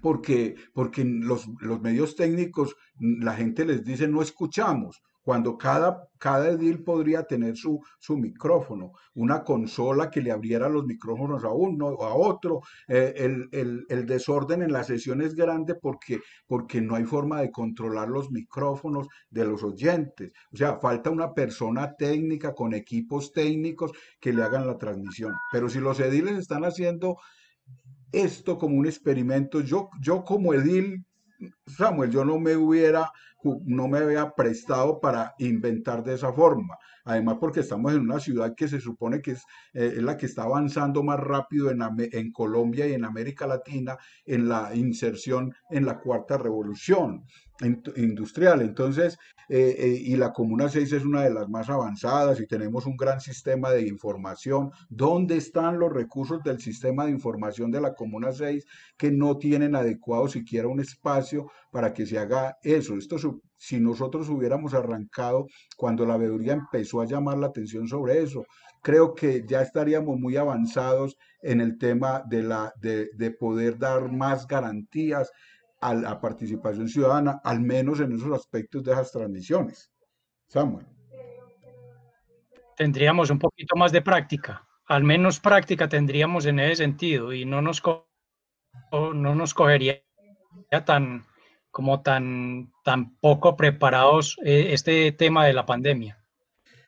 porque, porque los medios técnicos, la gente les dice no escuchamos, cuando cada, cada edil podría tener su, su micrófono, una consola que le abriera los micrófonos a uno o a otro. Eh, el, el, desorden en la sesión es grande porque, porque no hay forma de controlar los micrófonos de los oyentes. O sea, falta una persona técnica con equipos técnicos que le hagan la transmisión. Pero si los ediles están haciendo esto como un experimento, yo, yo como edil Samuel, yo no me hubiera no me había prestado para inventar de esa forma. Además, porque estamos en una ciudad que se supone que es, eh, la que está avanzando más rápido en, Colombia y en América Latina en la inserción en la cuarta revolución industrial. Entonces, eh, eh, y la Comuna 6 es una de las más avanzadas y tenemos un gran sistema de información. ¿Dónde están los recursos del sistema de información de la Comuna 6 que no tienen adecuado siquiera un espacio para que se haga eso. Esto, si nosotros hubiéramos arrancado cuando la veeduría empezó a llamar la atención sobre eso, creo que ya estaríamos muy avanzados en el tema de, la, de, poder dar más garantías a la participación ciudadana, al menos en esos aspectos de esas transmisiones. Samuel. Tendríamos un poquito más de práctica, al menos práctica tendríamos en ese sentido y no nos, no nos cogería tan, como tan, tan poco preparados eh, este tema de la pandemia.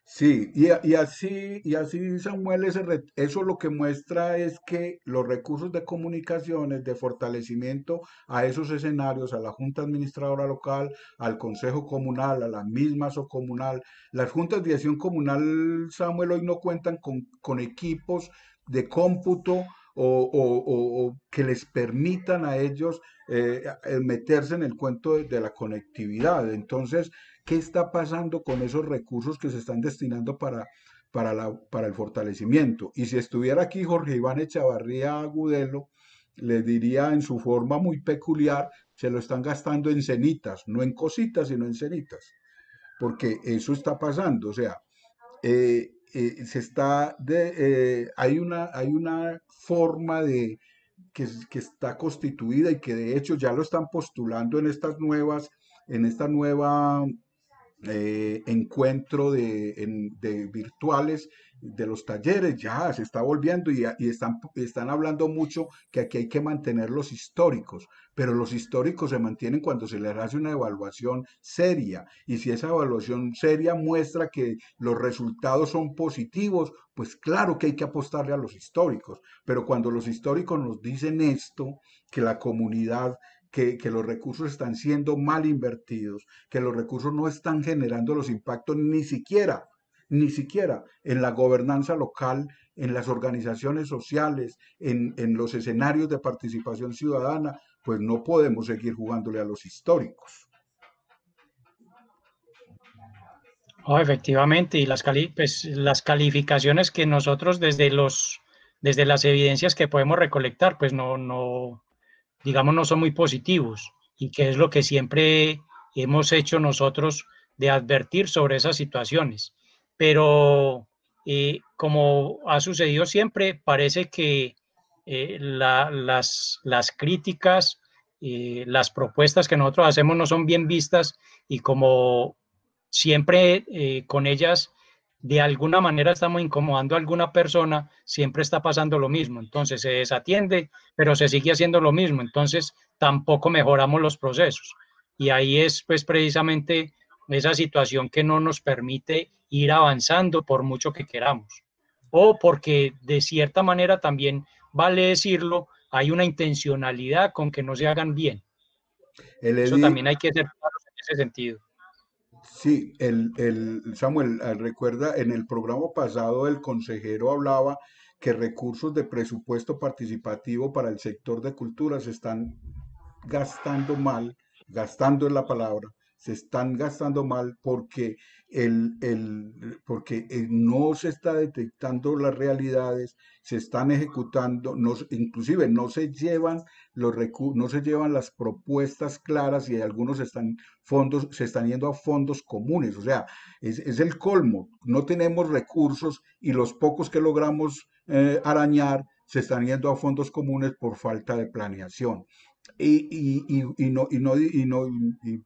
Sí, y, así, y así Samuel, ese eso lo que muestra es que los recursos de comunicaciones, de fortalecimiento a esos escenarios, a la Junta Administradora Local, al Consejo Comunal, a la misma comunal, las juntas de acción comunal, Samuel, hoy no cuentan con equipos de cómputo o, que les permitan a ellos eh, eh, meterse en el cuento de, la conectividad. Entonces, ¿qué está pasando con esos recursos que se están destinando para, para, la, para, el fortalecimiento. Y si estuviera aquí Jorge Iván Echavarría Agudelo, le diría en su forma muy peculiar, se lo están gastando en cenitas, no en cositas, sino en cenitas, porque eso está pasando. O sea, eh, eh, se está eh, hay, una, hay una forma de, que, está constituida y que de hecho ya lo están postulando en estas nuevas, en esta nueva eh, encuentro de virtuales de los talleres, ya se está volviendo y, están, están hablando mucho que aquí hay que mantener los históricos, pero los históricos se mantienen cuando se les hace una evaluación seria y si esa evaluación seria muestra que los resultados son positivos, pues claro que hay que apostarle a los históricos, pero cuando los históricos nos dicen esto, que la comunidad que, los recursos están siendo mal invertidos, que los recursos no están generando los impactos ni siquiera ni siquiera en la gobernanza local, en las organizaciones sociales, en, los escenarios de participación ciudadana, pues no podemos seguir jugándole a los históricos. efectivamente, y las, pues, las calificaciones que nosotros desde los desde las evidencias que podemos recolectar, pues no, no, digamos, no son muy positivos y que es lo que siempre hemos hecho nosotros de advertir sobre esas situaciones pero eh, como ha sucedido siempre, parece que eh, las, críticas, eh, las propuestas que nosotros hacemos no son bien vistas y como siempre eh, con ellas de alguna manera estamos incomodando a alguna persona, siempre está pasando lo mismo. Entonces se desatiende, pero se sigue haciendo lo mismo. Entonces tampoco mejoramos los procesos. Y ahí es pues precisamente esa situación que no nos permite ir avanzando por mucho que queramos. O porque de cierta manera también vale decirlo, hay una intencionalidad con que no se hagan bien. Eso también hay que ser claros en ese sentido. Sí, el, Samuel, ah, recuerda, en el programa pasado el consejero hablaba que recursos de presupuesto participativo para el sector de cultura se están gastando mal, gastando es la palabra, se están gastando mal porque, el, porque eh, no se está detectando las realidades, se están ejecutando, inclusive no se llevan los no se llevan las propuestas claras y algunos están fondos, se están yendo a fondos comunes. O sea, es, el colmo. No tenemos recursos y los pocos que logramos eh, arañar se están yendo a fondos comunes por falta de planeación. Y, y, no, y, no, y, no,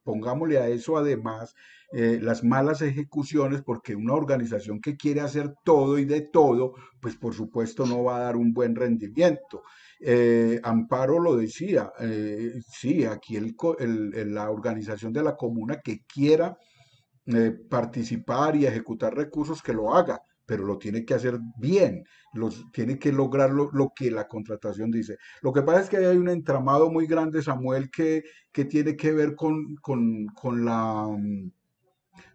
pongámosle a eso además eh, las malas ejecuciones, porque una organización que quiere hacer todo y de todo, pues por supuesto no va a dar un buen rendimiento. Eh, Amparo lo decía, eh, sí, aquí el, la organización de la comuna que quiera participar y ejecutar recursos, que lo haga pero lo tiene que hacer bien, tiene que lograr lo, que la contratación dice. Lo que pasa es que hay un entramado muy grande, Samuel, que, tiene que ver con, la mm,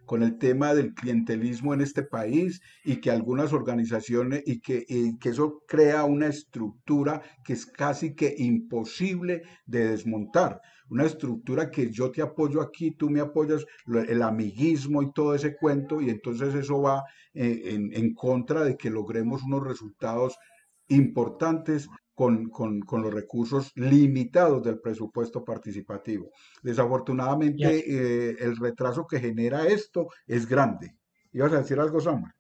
con el tema del clientelismo en este país y que algunas organizaciones y que, eso crea una estructura que es casi que imposible de desmontar una estructura que yo te apoyo aquí, tú me apoyas, el amiguismo y todo ese cuento, y entonces eso va eh, en, contra de que logremos unos resultados importantes con, los recursos limitados del presupuesto participativo. Desafortunadamente, eh, el retraso que genera esto es grande. ¿Ibas a decir algo, Samuel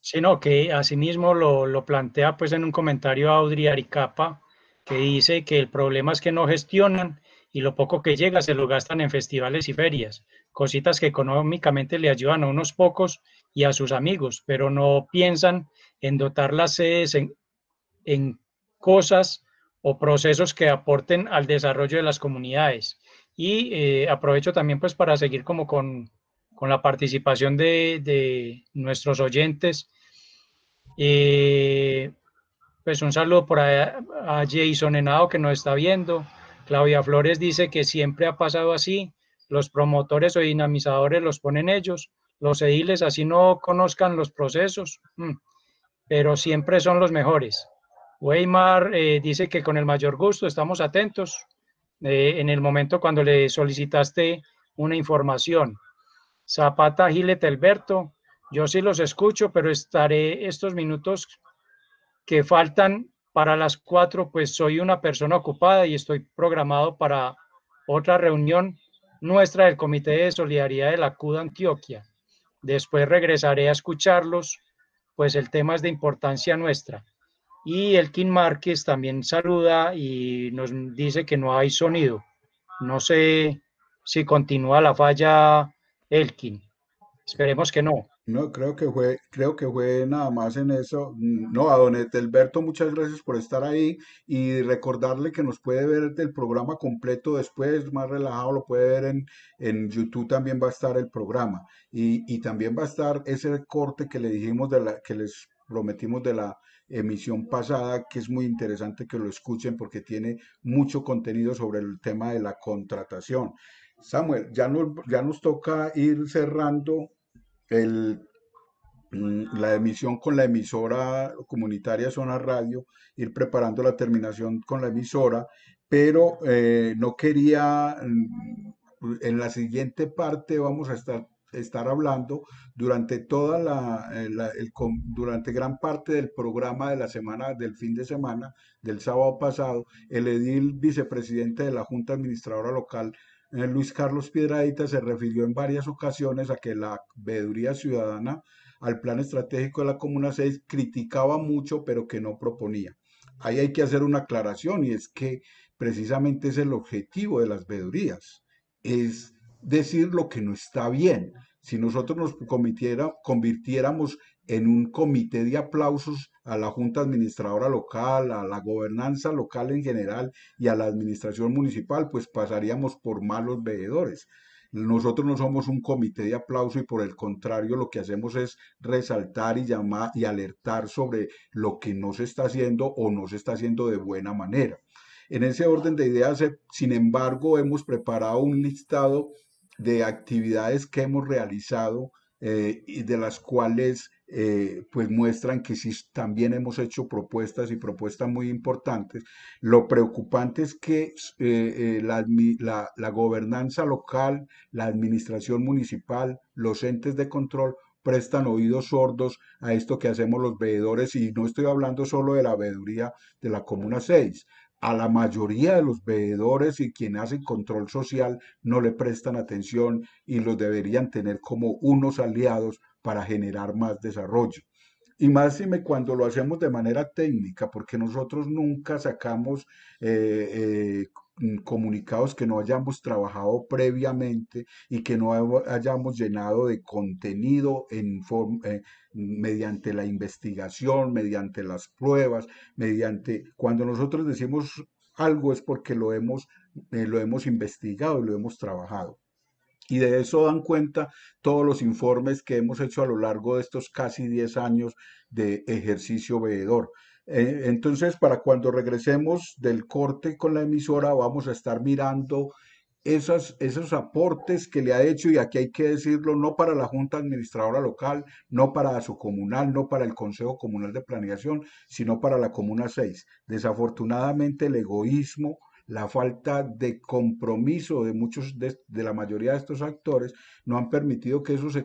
Sí, no, que asimismo lo, lo plantea pues en un comentario Audrey Aricapa, que dice que el problema es que no gestionan y lo poco que llega se lo gastan en festivales y ferias, cositas que económicamente le ayudan a unos pocos y a sus amigos, pero no piensan en dotar las sedes en, cosas o procesos que aporten al desarrollo de las comunidades. Y eh, aprovecho también pues para seguir como con, la participación de, nuestros oyentes. Eh, pues un saludo por a, a Jason Henao que nos está viendo, Claudia Flores dice que siempre ha pasado así, los promotores o dinamizadores los ponen ellos, los ediles así no conozcan los procesos, mm. pero siempre son los mejores. Weimar eh, dice que con el mayor gusto estamos atentos eh, en el momento cuando le solicitaste una información. Zapata Gilet Alberto, yo sí los escucho, pero estaré estos minutos que faltan para las cuatro, pues soy una persona ocupada y estoy programado para otra reunión nuestra del Comité de Solidaridad de la CUDA Antioquia. Después regresaré a escucharlos, pues el tema es de importancia nuestra. Y Elkin Márquez también saluda y nos dice que no hay sonido. No sé si continúa la falla Elkin. Esperemos que no. No, creo que fue, creo que fue nada más en eso. No, a don Edelberto, muchas gracias por estar ahí y recordarle que nos puede ver el programa completo después, más relajado, lo puede ver en, YouTube también va a estar el programa. Y, también va a estar ese corte que le dijimos de la, que les prometimos de la emisión pasada, que es muy interesante que lo escuchen porque tiene mucho contenido sobre el tema de la contratación. Samuel, ya ya nos toca ir cerrando Mm, la emisión con la emisora comunitaria Zona Radio, ir preparando la terminación con la emisora, pero eh, no quería, mm, en la siguiente parte vamos a estar estar hablando durante toda la, eh, durante gran parte del programa de la semana del fin de semana del sábado pasado el edil vicepresidente de la junta administradora local eh, Luis Carlos Piedradita se refirió en varias ocasiones a que la veeduría ciudadana al plan estratégico de la Comuna 6 criticaba mucho, pero que no proponía. Ahí hay que hacer una aclaración y es que precisamente es el objetivo de las vedurías, es decir lo que no está bien. Si nosotros nos convirtiéramos en un comité de aplausos a la Junta Administradora Local, a la gobernanza local en general y a la administración municipal, pues pasaríamos por malos veedores. Nosotros no somos un comité de aplauso y por el contrario lo que hacemos es resaltar y llamar y alertar sobre lo que no se está haciendo o no se está haciendo de buena manera. En ese orden de ideas, eh, sin embargo, hemos preparado un listado de actividades que hemos realizado eh, y de las cuales eh, pues muestran que sí también hemos hecho propuestas y propuestas muy importantes. Lo preocupante es que eh, eh, la, la, gobernanza local, la administración municipal, los entes de control prestan oídos sordos a esto que hacemos los veedores y no estoy hablando solo de la veeduría de la Comuna 6. A la mayoría de los veedores y quienes hacen control social no le prestan atención y los deberían tener como unos aliados para generar más desarrollo. Y más cuando lo hacemos de manera técnica, porque nosotros nunca sacamos eh, eh, comunicados que no hayamos trabajado previamente y que no hayamos llenado de contenido en eh, mediante la investigación, mediante las pruebas, mediante cuando nosotros decimos algo es porque lo hemos, lo hemos investigado, lo hemos trabajado. Y de eso dan cuenta todos los informes que hemos hecho a lo largo de estos casi 10 años de ejercicio veedor. Eh, entonces, para cuando regresemos del corte con la emisora, vamos a estar mirando esos aportes que le ha hecho, y aquí hay que decirlo, no para la Junta Administradora Local, no para su comunal, no para el Consejo Comunal de Planeación, sino para la Comuna 6. Desafortunadamente, el egoísmo la falta de compromiso de muchos, de, la mayoría de estos actores, no han permitido que eso se,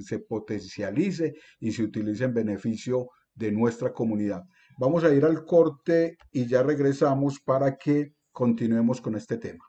se potencialice y se utilice en beneficio de nuestra comunidad. Vamos a ir al corte y ya regresamos para que continuemos con este tema.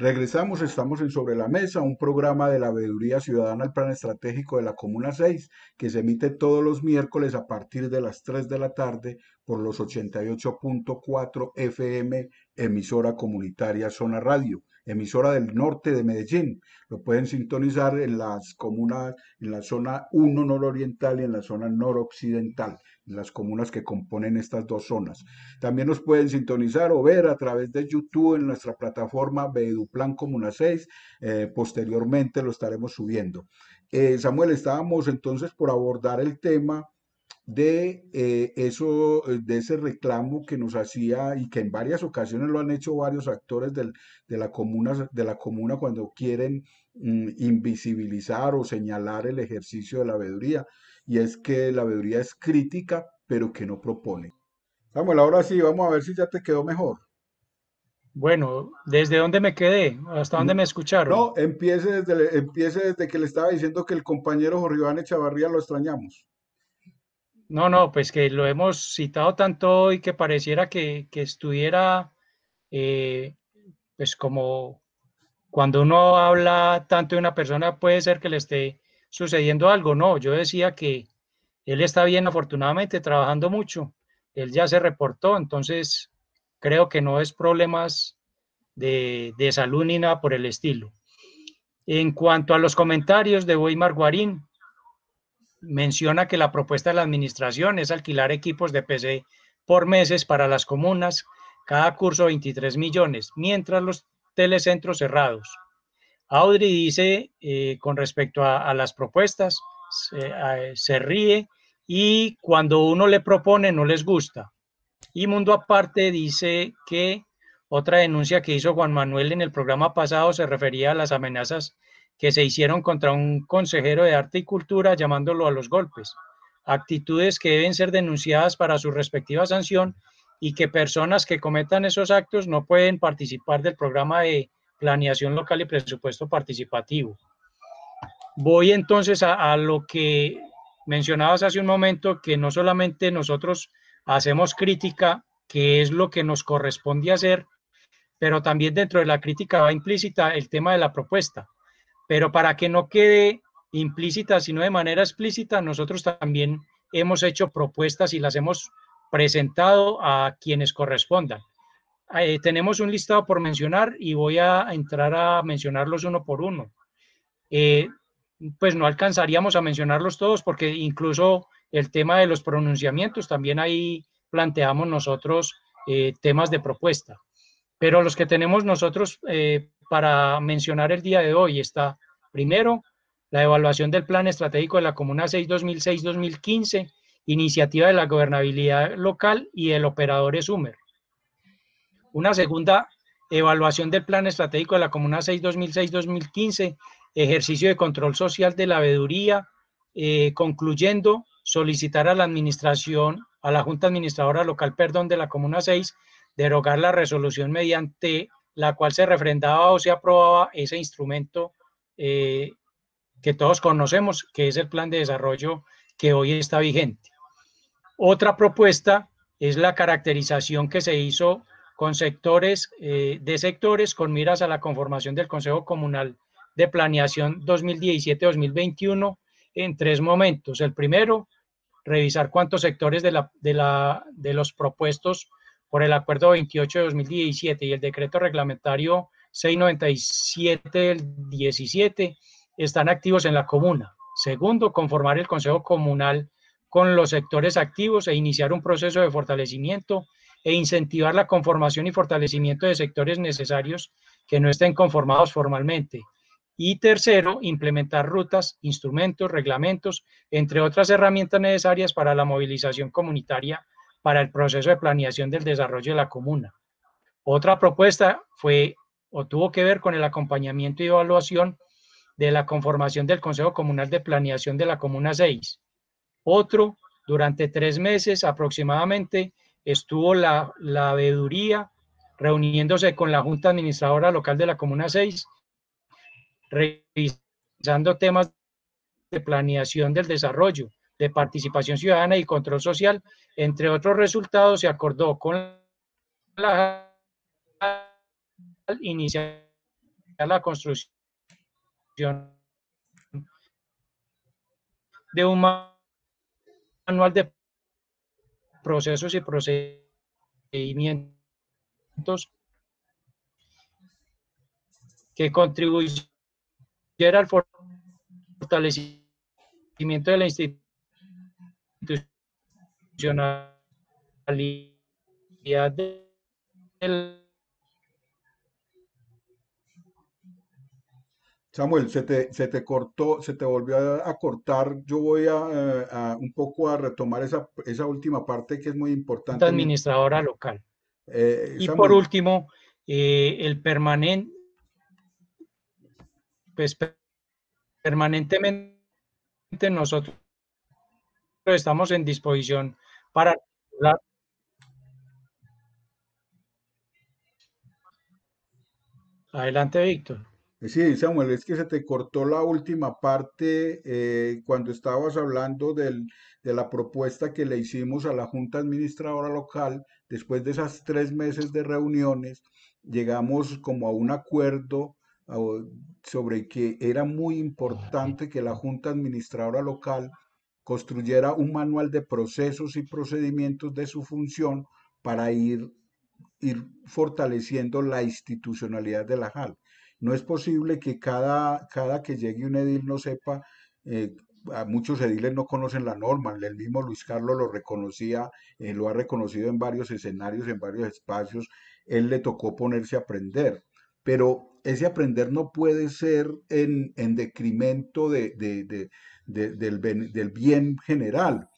Regresamos, estamos en Sobre la Mesa, un programa de la Veeduría Ciudadana al Plan Estratégico de la Comuna 6, que se emite todos los miércoles a partir de las 3 de la tarde por los 88.4 FM, emisora comunitaria Zona Radio emisora del norte de Medellín. Lo pueden sintonizar en las comunas, en la zona 1 nororiental y en la zona noroccidental, en las comunas que componen estas dos zonas. También nos pueden sintonizar o ver a través de YouTube en nuestra plataforma Beduplan Comuna 6. Eh, posteriormente lo estaremos subiendo. Eh, Samuel, estábamos entonces por abordar el tema de, eh, eso, eh, de ese reclamo que nos hacía y que en varias ocasiones lo han hecho varios actores de, la comuna, de la comuna cuando quieren mm, invisibilizar o señalar el ejercicio de la veeduría, y es que la veeduría es crítica, pero que no propone. Samuel, ahora sí, vamos a ver si ya te quedó mejor. Bueno, ¿desde dónde me quedé? ¿Hasta dónde mm, me escucharon? No, empiece desde, empiece desde que le estaba diciendo que el compañero Jorge Iván Echavarría lo extrañamos. No, no, pues que lo hemos citado tanto hoy que pareciera que, estuviera, eh, pues como cuando uno habla tanto de una persona puede ser que le esté sucediendo algo. No, yo decía que él está bien, afortunadamente, trabajando mucho. Él ya se reportó, entonces creo que no es problemas de, de salud ni nada por el estilo. En cuanto a los comentarios de weimar Guarín menciona que la propuesta de la administración es alquilar equipos de PC por meses para las comunas, cada curso 23 millones, mientras los telecentros cerrados. Audrey dice eh, con respecto a, las propuestas, eh, se, ríe y cuando uno le propone no les gusta. Y Mundo Aparte dice que otra denuncia que hizo Juan Manuel en el programa pasado se refería a las amenazas que se hicieron contra un consejero de arte y cultura llamándolo a los golpes, actitudes que deben ser denunciadas para su respectiva sanción y que personas que cometan esos actos no pueden participar del programa de planeación local y presupuesto participativo. Voy entonces a, lo que mencionabas hace un momento, que no solamente nosotros hacemos crítica, que es lo que nos corresponde hacer, pero también dentro de la crítica va implícita el tema de la propuesta pero para que no quede implícita, sino de manera explícita, nosotros también hemos hecho propuestas y las hemos presentado a quienes correspondan. Eh, tenemos un listado por mencionar y voy a entrar a mencionarlos uno por uno. Eh, pues no alcanzaríamos a mencionarlos todos porque incluso el tema de los pronunciamientos, también ahí planteamos nosotros eh, temas de propuesta. Pero los que tenemos nosotros para mencionar el día de hoy está, primero, la evaluación del Plan Estratégico de la Comuna 6 2006-2015, iniciativa de la gobernabilidad local y el operador Esumer. Una segunda evaluación del Plan Estratégico de la Comuna 6 2006-2015, ejercicio de control social de la veeduría, eh, concluyendo solicitar a la administración, a la Junta Administradora Local, perdón, de la Comuna 6, derogar la resolución mediante la cual se refrendaba o se aprobaba ese instrumento eh, que todos conocemos, que es el plan de desarrollo que hoy está vigente. Otra propuesta es la caracterización que se hizo con sectores, eh, de sectores con miras a la conformación del Consejo Comunal de Planeación 2017-2021 en tres momentos. El primero, revisar cuántos sectores de, de, la, de los propuestos por el Acuerdo 28 de 2017 y el Decreto Reglamentario 697 del 17 están activos en la comuna. Segundo, conformar el Consejo Comunal con los sectores activos e iniciar un proceso de fortalecimiento e incentivar la conformación y fortalecimiento de sectores necesarios que no estén conformados formalmente. Y tercero, implementar rutas, instrumentos, reglamentos, entre otras herramientas necesarias para la movilización comunitaria para el proceso de planeación del desarrollo de la comuna. Otra propuesta fue o tuvo que ver con el acompañamiento y evaluación de la conformación del Consejo Comunal de Planeación de la Comuna 6. Otro, durante tres meses aproximadamente, estuvo la, la reuniéndose con la Junta Administradora Local de la Comuna 6, revisando temas de planeación del desarrollo, de Participación Ciudadana y Control Social. Entre otros resultados, se acordó con la iniciar la construcción de un manual de procesos y procedimientos que contribuyera al fortalecimiento de la institución Samuel, se te, se te, cortó, se te volvió a, cortar. Yo voy eh, a, un poco a retomar esa, última parte que es muy importante. Administradora local. Eh, y por último, eh, el permanente, pues permanentemente nosotros estamos en disposición para Adelante, Víctor. Eh, sí, Samuel, es que se te cortó la última parte eh, cuando estabas hablando del, de la propuesta que le hicimos a la Junta Administradora Local. Después de esas tres meses de reuniones, llegamos como a un acuerdo sobre que era muy importante que la Junta Administradora Local construyera un manual de procesos y procedimientos de su función para ir, ir fortaleciendo la institucionalidad de la JAL. No es posible que cada, cada que llegue un edil no sepa, eh, muchos ediles no conocen la norma, el mismo Luis Carlos lo reconocía, eh, lo ha reconocido en varios escenarios, en varios espacios, él le tocó ponerse a aprender, pero ese aprender no puede ser en, en decremento de, del, bien general.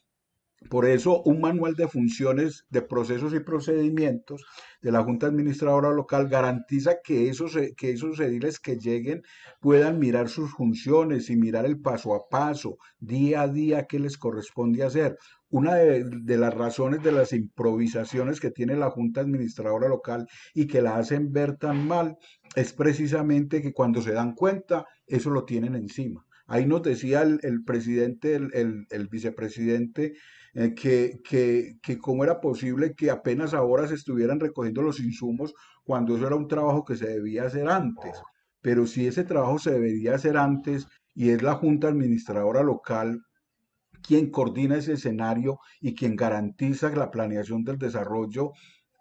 Por eso, un manual de funciones, de procesos y procedimientos de la Junta Administradora Local garantiza que esos, eh, que ediles que lleguen puedan mirar sus funciones y mirar el paso a paso, día a día, que les corresponde hacer. Una de, las razones de las improvisaciones que tiene la Junta Administradora Local y que la hacen ver tan mal es precisamente que cuando se dan cuenta, eso lo tienen encima. Ahí nos decía el, presidente, el, vicepresidente, eh, que, que, que, cómo era posible que apenas ahora se estuvieran recogiendo los insumos cuando eso era un trabajo que se debía hacer antes. Pero si ese trabajo se debería hacer antes y es la Junta Administradora Local quien coordina ese escenario y quien garantiza la planeación del desarrollo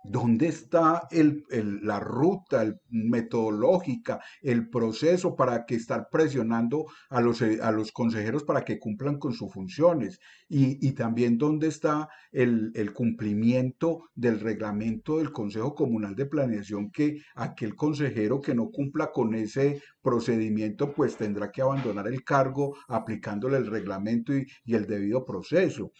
¿Dónde está la ruta metodológica, el proceso para que estar presionando eh, a los, consejeros para que cumplan con sus funciones? Y, también dónde está el, cumplimiento del reglamento del Consejo Comunal de Planeación que aquel consejero que no cumpla con ese procedimiento pues tendrá que abandonar el cargo aplicándole el reglamento y el debido proceso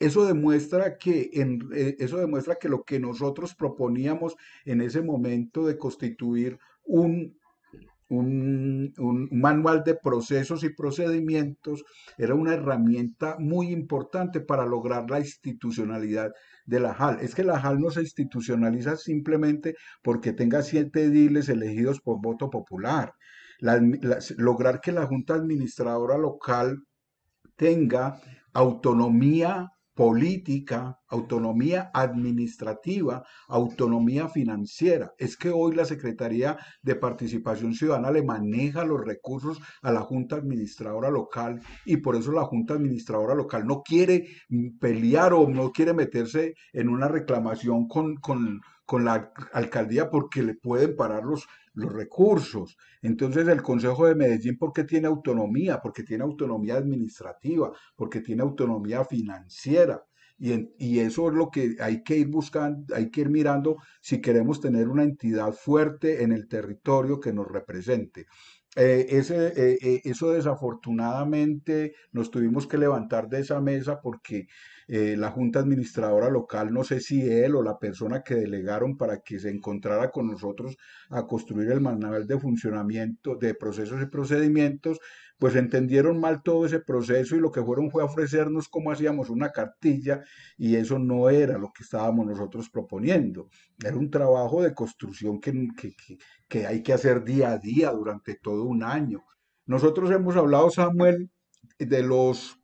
eso demuestra que eh, eso demuestra que lo que nosotros proponíamos en ese momento de constituir un, un, manual de procesos y procedimientos era una herramienta muy importante para lograr la institucionalidad de la JAL. Es que la JAL no se institucionaliza simplemente porque tenga siete ediles elegidos por voto popular. lograr que la Junta Administradora Local tenga autonomía política, autonomía administrativa, autonomía financiera. Es que hoy la Secretaría de Participación Ciudadana le maneja los recursos a la Junta Administradora Local y por eso la Junta Administradora Local no quiere mm, pelear o no quiere meterse en una reclamación con, con la alcaldía porque le pueden parar los, los recursos. Entonces el Consejo de Medellín, porque tiene autonomía? Porque tiene autonomía administrativa, porque tiene autonomía financiera. Y, y, eso es lo que hay que ir buscando, hay que ir mirando si queremos tener una entidad fuerte en el territorio que nos represente. Eh, ese, eh, eh, eso desafortunadamente nos tuvimos que levantar de esa mesa porque eh, la Junta Administradora Local, no sé si él o la persona que delegaron para que se encontrara con nosotros a construir el manual de funcionamiento de procesos y procedimientos, pues entendieron mal todo ese proceso y lo que fueron fue ofrecernos como hacíamos una cartilla y eso no era lo que estábamos nosotros proponiendo. Era un trabajo de construcción que, que hay que hacer día a día durante todo un año. Nosotros hemos hablado, Samuel, de los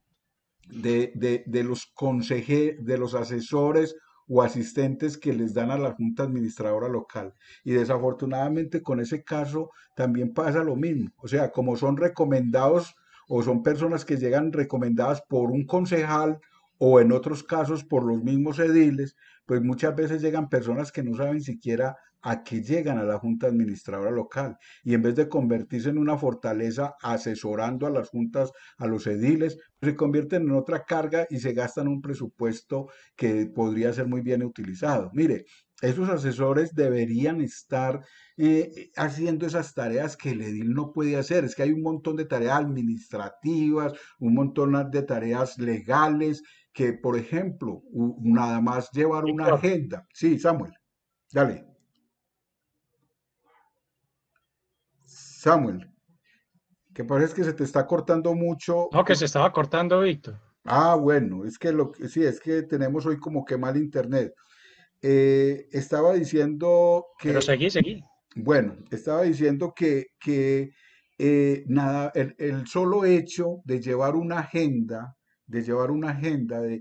de, de, de los consejeros, de los asesores o asistentes que les dan a la Junta Administradora Local. Y desafortunadamente con ese caso también pasa lo mismo. O sea, como son recomendados o son personas que llegan recomendadas por un concejal o en otros casos por los mismos ediles, pues muchas veces llegan personas que no saben siquiera a que llegan a la Junta Administradora Local y en vez de convertirse en una fortaleza asesorando a las juntas, a los ediles, se convierten en otra carga y se gastan un presupuesto que podría ser muy bien utilizado. Mire, esos asesores deberían estar eh, haciendo esas tareas que el edil no puede hacer. Es que hay un montón de tareas administrativas, un montón de tareas legales, que por ejemplo, nada más llevar una agenda. Sí, Samuel, dale. Samuel, que parece que se te está cortando mucho. No, que se estaba cortando, Víctor. Ah, bueno, es que lo sí, es que tenemos hoy como que mal internet. Eh, estaba diciendo que. Pero seguí, seguí. Bueno, estaba diciendo que, que eh, nada, el, solo hecho de llevar una agenda, de llevar una agenda, de,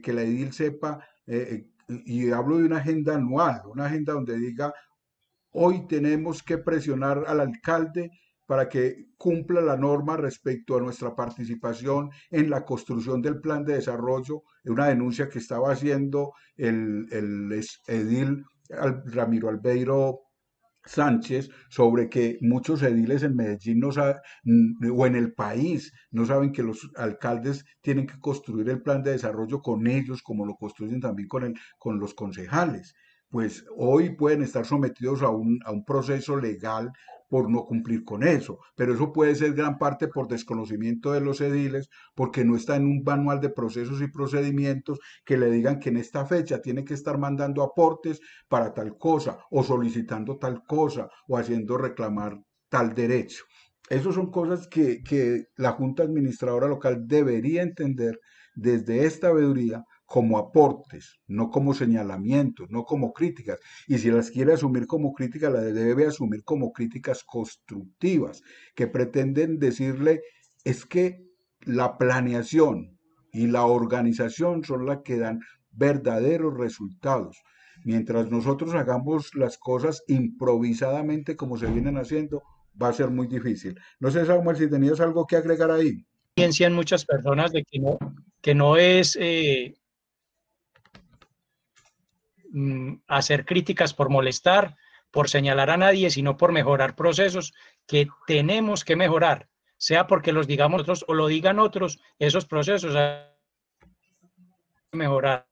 que la edil sepa, eh, y hablo de una agenda anual, una agenda donde diga, Hoy tenemos que presionar al alcalde para que cumpla la norma respecto a nuestra participación en la construcción del plan de desarrollo, una denuncia que estaba haciendo el, edil Ramiro Albeiro Sánchez sobre que muchos ediles en Medellín mm, o en el país no saben que los alcaldes tienen que construir el plan de desarrollo con ellos, como lo construyen también con, con los concejales pues hoy pueden estar sometidos a un, a un proceso legal por no cumplir con eso. Pero eso puede ser gran parte por desconocimiento de los ediles, porque no está en un manual de procesos y procedimientos que le digan que en esta fecha tiene que estar mandando aportes para tal cosa, o solicitando tal cosa, o haciendo reclamar tal derecho. Esas son cosas que, que la Junta Administradora Local debería entender desde esta veeduría como aportes, no como señalamientos, no como críticas. Y si las quiere asumir como críticas, las debe asumir como críticas constructivas, que pretenden decirle, es que la planeación y la organización son las que dan verdaderos resultados. Mientras nosotros hagamos las cosas improvisadamente como se vienen haciendo, va a ser muy difícil. No sé, Samuel, si tenías algo que agregar ahí. Piensan muchas personas de que no, que no es eh, Mm, hacer críticas por molestar, por señalar a nadie, sino por mejorar procesos que tenemos que mejorar, sea porque los digamos nosotros o lo digan otros, esos procesos mejorar.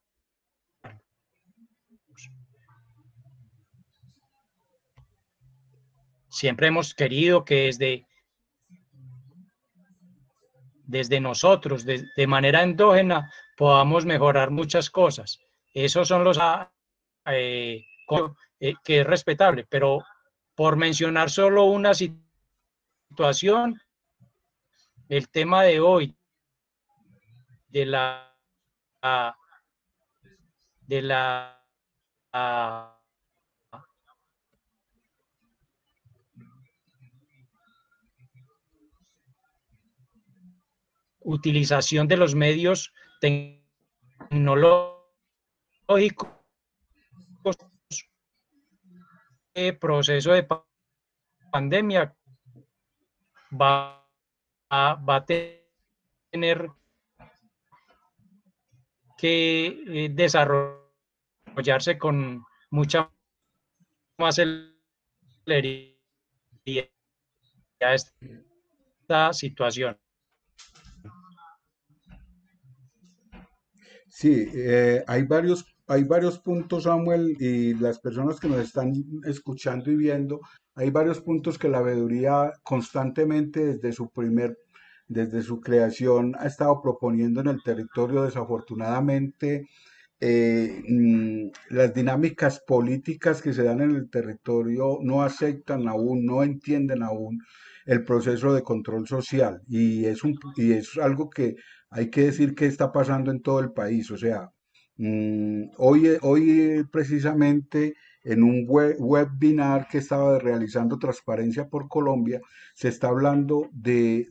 Siempre hemos querido que desde, desde nosotros, de, de manera endógena, podamos mejorar muchas cosas. Esos son los eh, eh, que es respetable, pero por mencionar solo una situación, el tema de hoy, de la... Ah, de la... Ah, utilización de los medios tecnológicos Eh, proceso de pandemia va ah, a, va tener que eh, desarrollarse con mucha más celeridad esta situación. Sí, eh, hay varios hay varios puntos, Samuel, y las personas que nos están escuchando y viendo, hay varios puntos que la veeduría constantemente desde su primer desde su creación ha estado proponiendo en el territorio desafortunadamente eh, mm, las dinámicas políticas que se dan en el territorio no aceptan aún, no entienden aún el proceso de control social y es, un, y es algo que hay que decir que está pasando en todo el país, o sea, Mm, hoy, hoy precisamente en un webinar que estaba realizando Transparencia por Colombia, se está hablando de,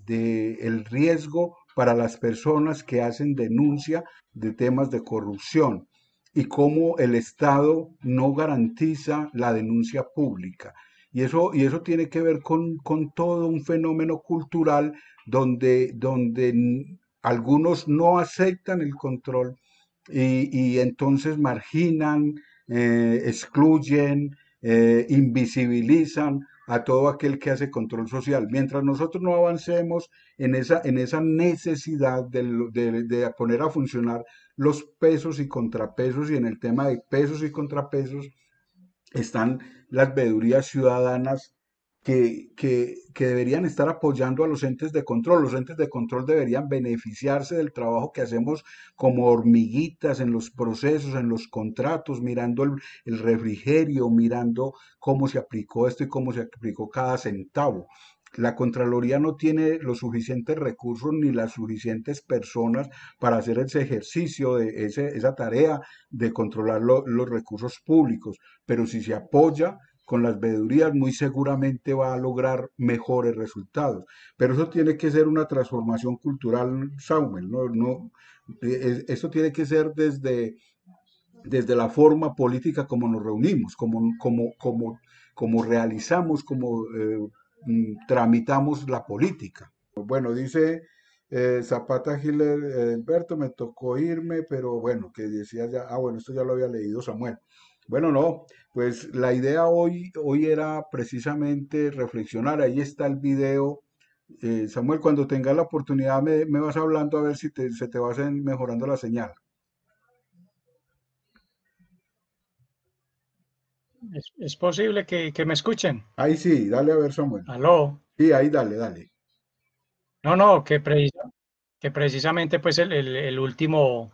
el riesgo para las personas que hacen denuncia de temas de corrupción y cómo el Estado no garantiza la denuncia pública. Y eso, y eso tiene que ver con, todo un fenómeno cultural donde, donde algunos no aceptan el control y, entonces marginan, eh, excluyen, eh, invisibilizan a todo aquel que hace control social. Mientras nosotros no avancemos en esa, en esa necesidad de, de, poner a funcionar los pesos y contrapesos, y en el tema de pesos y contrapesos están las veedurías ciudadanas que, deberían estar apoyando a los entes de control. Los entes de control deberían beneficiarse del trabajo que hacemos como hormiguitas en los procesos, en los contratos, mirando el, refrigerio, mirando cómo se aplicó esto y cómo se aplicó cada centavo. La Contraloría no tiene los suficientes recursos ni las suficientes personas para hacer ese ejercicio, de esa tarea de controlar los recursos públicos, pero si se apoya con las vedurías muy seguramente va a lograr mejores resultados. Pero eso tiene que ser una transformación cultural, Samuel. ¿no? Eh, eso tiene que ser desde, desde la forma política como nos reunimos, como, como, como, como realizamos, como eh, mm, tramitamos la política. Bueno, dice eh, Zapata Giler, Alberto, me tocó irme, pero bueno, que decía ya, ah, bueno, esto ya lo había leído Samuel. Bueno, no, pues la idea hoy, hoy era precisamente reflexionar, ahí está el video. Eh, Samuel, cuando tengas la oportunidad me, vas hablando a ver si se te va mejorando la señal. ¿Es, posible que, me escuchen? Ahí sí, dale a ver, Samuel. ¿Aló? Sí, ahí dale, dale. No, no, que, que precisamente pues el, el, el, último,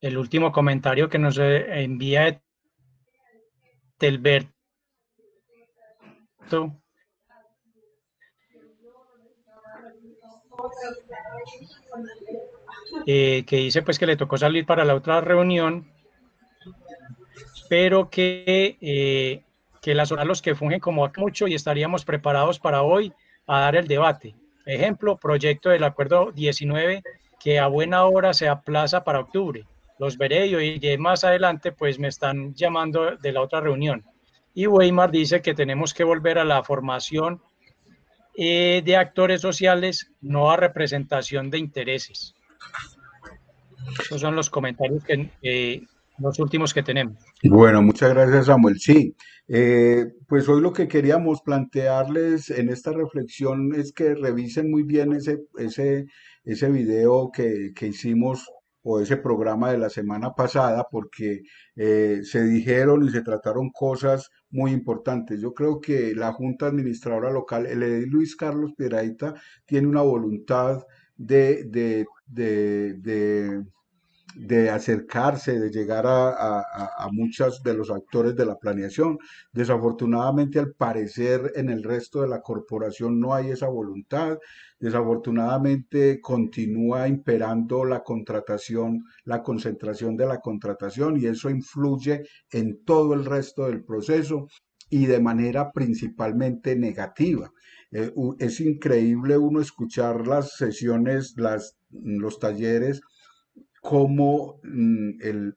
el último comentario que nos eh, envía Delbert, Eh, que dice pues que le tocó salir para la otra reunión, pero que, eh, que las horas los que fungen como mucho y estaríamos preparados para hoy a dar el debate. Ejemplo, proyecto del acuerdo 19 que a buena hora se aplaza para octubre los veré y más adelante, pues me están llamando de la otra reunión. Y Weimar dice que tenemos que volver a la formación eh, de actores sociales, no a representación de intereses. Esos son los comentarios que los últimos que tenemos. Bueno, muchas gracias Samuel. Sí, eh, pues hoy lo que queríamos plantearles en esta reflexión es que revisen muy bien ese, ese, ese video que, que hicimos o ese programa de la semana pasada porque eh, se dijeron y se trataron cosas muy importantes. Yo creo que la Junta Administradora Local, el edil Luis Carlos Piedraita, tiene una voluntad de, de, de de acercarse, de llegar a, muchos de los actores de la planeación. Desafortunadamente, al parecer, en el resto de la corporación no hay esa voluntad. Desafortunadamente, continúa imperando la contratación, la concentración de la contratación y eso influye en todo el resto del proceso y de manera principalmente negativa. Eh, es increíble uno escuchar las sesiones, las, los talleres cómo mm, el,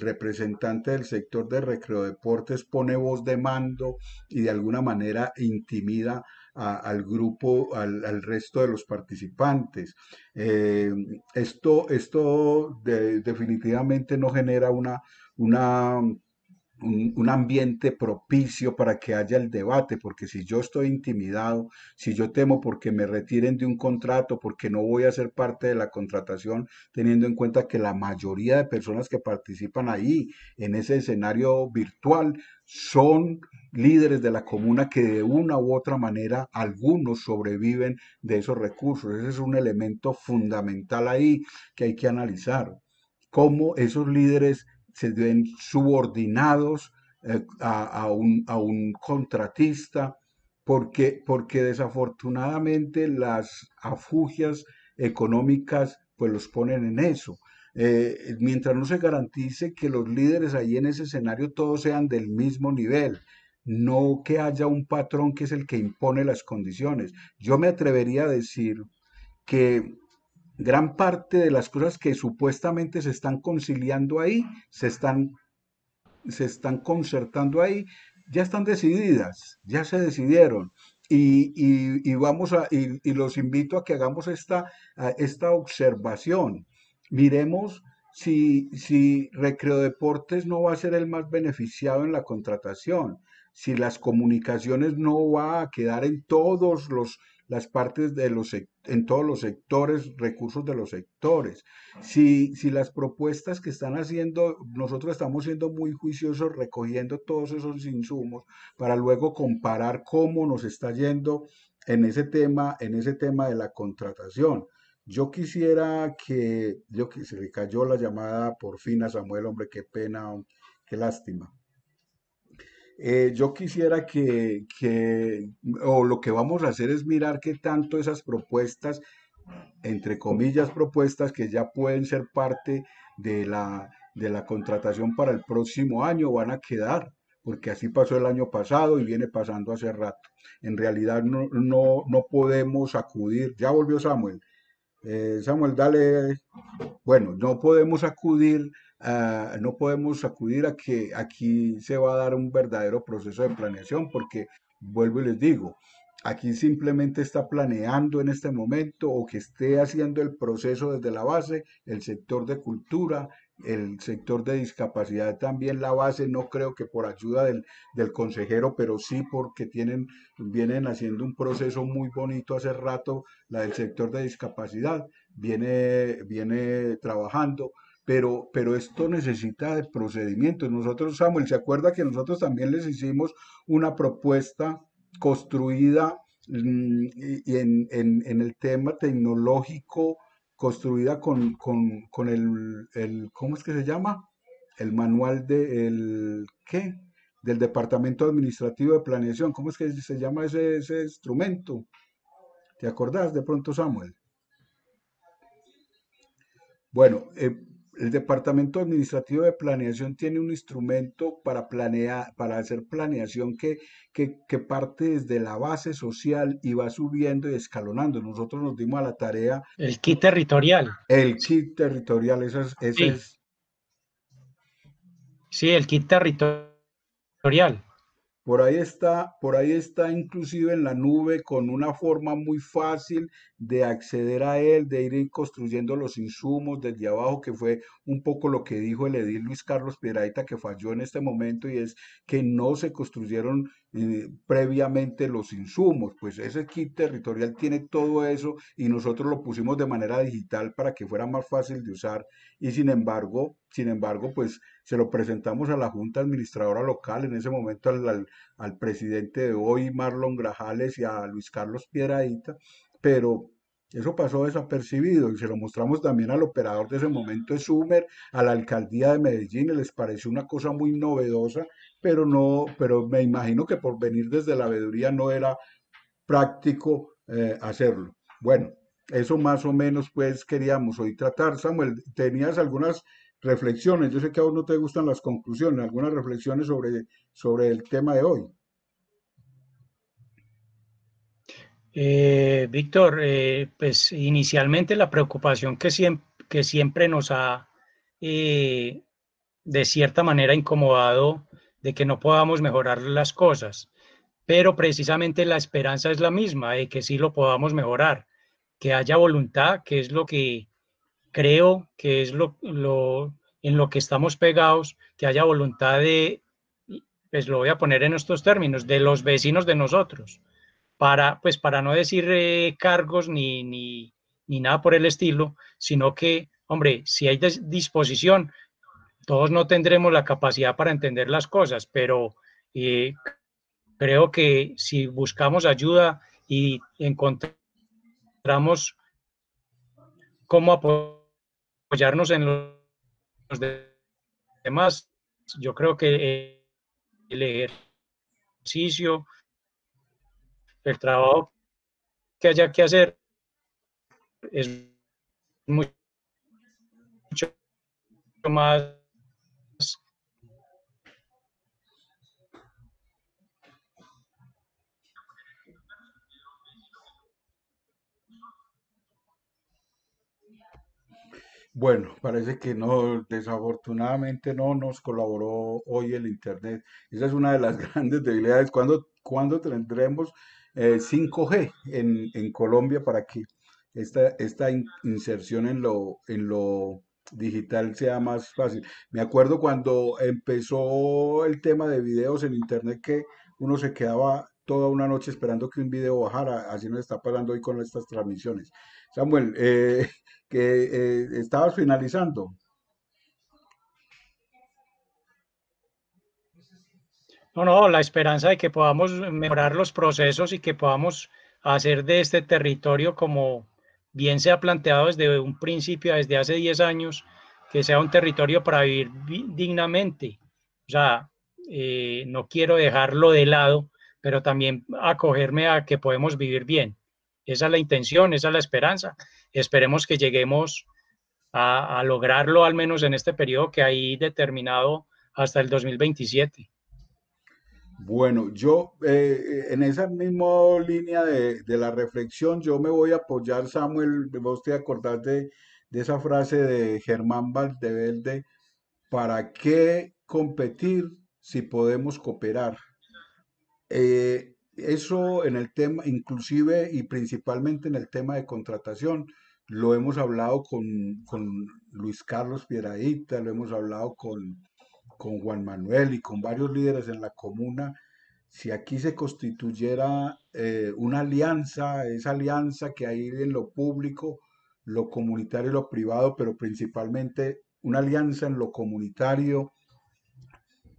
representante del sector de recreo deportes pone voz de mando y de alguna manera intimida al grupo, al, resto de los participantes. Eh, esto esto definitivamente no genera una, una un, ambiente propicio para que haya el debate, porque si yo estoy intimidado, si yo temo porque me retiren de un contrato, porque no voy a ser parte de la contratación, teniendo en cuenta que la mayoría de personas que participan ahí, en ese escenario virtual, son líderes de la comuna que de una u otra manera algunos sobreviven de esos recursos. Ese es un elemento fundamental ahí que hay que analizar. Cómo esos líderes se ven subordinados eh, a, un, contratista, porque, porque desafortunadamente las afugias económicas pues los ponen en eso. Eh, mientras no se garantice que los líderes ahí en ese escenario todos sean del mismo nivel, no que haya un patrón que es el que impone las condiciones. Yo me atrevería a decir que gran parte de las cosas que supuestamente se están conciliando ahí, se están, se están concertando ahí, ya están decididas, ya se decidieron. Y, vamos a, y, los invito a que hagamos esta, esta observación. Miremos si, si Recreo Deportes no va a ser el más beneficiado en la contratación, si las comunicaciones no va a quedar en todos los las partes de los en todos los sectores, recursos de los sectores. Si, si las propuestas que están haciendo, nosotros estamos siendo muy juiciosos recogiendo todos esos insumos para luego comparar cómo nos está yendo en ese tema, en ese tema de la contratación. Yo quisiera que, yo que se le cayó la llamada por fin a Samuel, hombre, qué pena, qué lástima. Eh, yo quisiera que, o lo que vamos a hacer es mirar qué tanto esas propuestas, entre comillas propuestas, que ya pueden ser parte de la, de la contratación para el próximo año, van a quedar, porque así pasó el año pasado y viene pasando hace rato. En realidad no, no, podemos acudir, ya volvió Samuel. Eh, Samuel, dale, bueno, no podemos acudir Ah, no podemos acudir a que aquí se va a dar un verdadero proceso de planeación, porque vuelvo y les digo, aquí simplemente está planeando en este momento o que esté haciendo el proceso desde la base, el sector de cultura, el sector de discapacidad también la base, no creo que por ayuda del, del, consejero, pero sí porque tienen, vienen haciendo un proceso muy bonito hace rato, la del sector de discapacidad, viene, viene trabajando pero, pero esto necesita de procedimientos. Nosotros, Samuel, ¿se acuerda que nosotros también les hicimos una propuesta construida mm, en, en, el tema tecnológico, construida con, con, el, ¿cómo es que se llama? El manual de, el, ¿qué? Del Departamento Administrativo de Planeación. ¿Cómo es que se llama ese, ese instrumento? ¿Te acordás de pronto, Samuel? Bueno, eh, el Departamento Administrativo de Planeación tiene un instrumento para, planear, para hacer planeación que, que, parte desde la base social y va subiendo y escalonando. Nosotros nos dimos a la tarea. El kit territorial. El kit territorial, eso es. Eso es... sí, el kit territorial. Por ahí está, por ahí está inclusive en la nube con una forma muy fácil de acceder a él, de ir construyendo los insumos desde abajo, que fue un poco lo que dijo el edil Luis Carlos Piedraita que falló en este momento y es que no se construyeron eh, previamente los insumos. Pues ese kit territorial tiene todo eso y nosotros lo pusimos de manera digital para que fuera más fácil de usar y sin embargo, sin embargo, pues se lo presentamos a la Junta Administradora Local, en ese momento al, presidente de hoy, Marlon Grajales, y a Luis Carlos Piedradita, pero eso pasó desapercibido y se lo mostramos también al operador de ese momento, Sumer, a la alcaldía de Medellín, les pareció una cosa muy novedosa pero no, pero me imagino que por venir desde la veeduría no era práctico eh, hacerlo. Bueno, eso más o menos pues queríamos hoy tratar. Samuel, tenías algunas reflexiones, yo sé que a no te gustan las conclusiones, algunas reflexiones sobre, sobre el tema de hoy. Eh, Víctor, eh, pues inicialmente la preocupación que siempre, nos ha de cierta manera incomodado de que no podamos mejorar las cosas, pero precisamente la esperanza es la misma, de que sí lo podamos mejorar, que haya voluntad, que es lo que creo que es lo, en lo que estamos pegados, que haya voluntad de, pues lo voy a poner en estos términos, de los vecinos de nosotros, para, pues para no decir eh, cargos ni, ni, ni nada por el estilo, sino que, hombre, si hay disposición, todos no tendremos la capacidad para entender las cosas, pero eh, creo que si buscamos ayuda y encontramos cómo apoyarnos en los demás, yo creo que eh, el ejercicio, el trabajo que haya que hacer es mucho más Bueno, parece que no, desafortunadamente no nos colaboró hoy el Internet. Esa es una de las grandes debilidades. ¿Cuándo, cuando tendremos 5G eh, en, en, Colombia para que esta, esta inserción en lo, en lo digital sea más fácil? Me acuerdo cuando empezó el tema de videos en Internet que uno se quedaba toda una noche esperando que un video bajara, así nos está pasando hoy con estas transmisiones. Samuel, eh, que eh, estabas finalizando. No, no, la esperanza de que podamos mejorar los procesos y que podamos hacer de este territorio, como bien se ha planteado desde un principio, desde hace 10 años, que sea un territorio para vivir dignamente. O sea, eh, no quiero dejarlo de lado, pero también acogerme a que podemos vivir bien. Esa es la intención, esa es la esperanza. Esperemos que lleguemos a, lograrlo al menos en este periodo que hay determinado hasta el 2027. Bueno, yo eh, en esa misma línea de, la reflexión, yo me voy a apoyar, Samuel, vos te acordás de, de esa frase de Germán Valdevelde, ¿para qué competir si podemos cooperar? Eh, eso en el tema, inclusive y principalmente en el tema de contratación, lo hemos hablado con, con Luis Carlos Piedradita, lo hemos hablado con, Juan Manuel y con varios líderes en la comuna. Si aquí se constituyera eh, una alianza, esa alianza que hay en lo público, lo comunitario y lo privado, pero principalmente una alianza en lo comunitario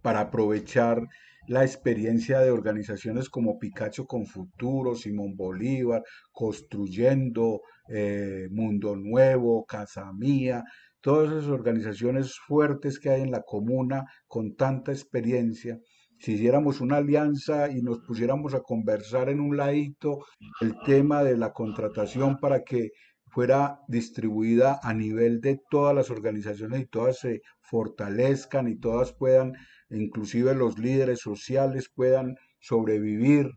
para aprovechar la experiencia de organizaciones como Picacho con Futuro, Simón Bolívar, Construyendo, eh, Mundo Nuevo, Casa Mía, todas esas organizaciones fuertes que hay en la comuna con tanta experiencia. Si hiciéramos una alianza y nos pusiéramos a conversar en un ladito el tema de la contratación para que fuera distribuida a nivel de todas las organizaciones y todas se fortalezcan y todas puedan inclusive los líderes sociales puedan sobrevivir,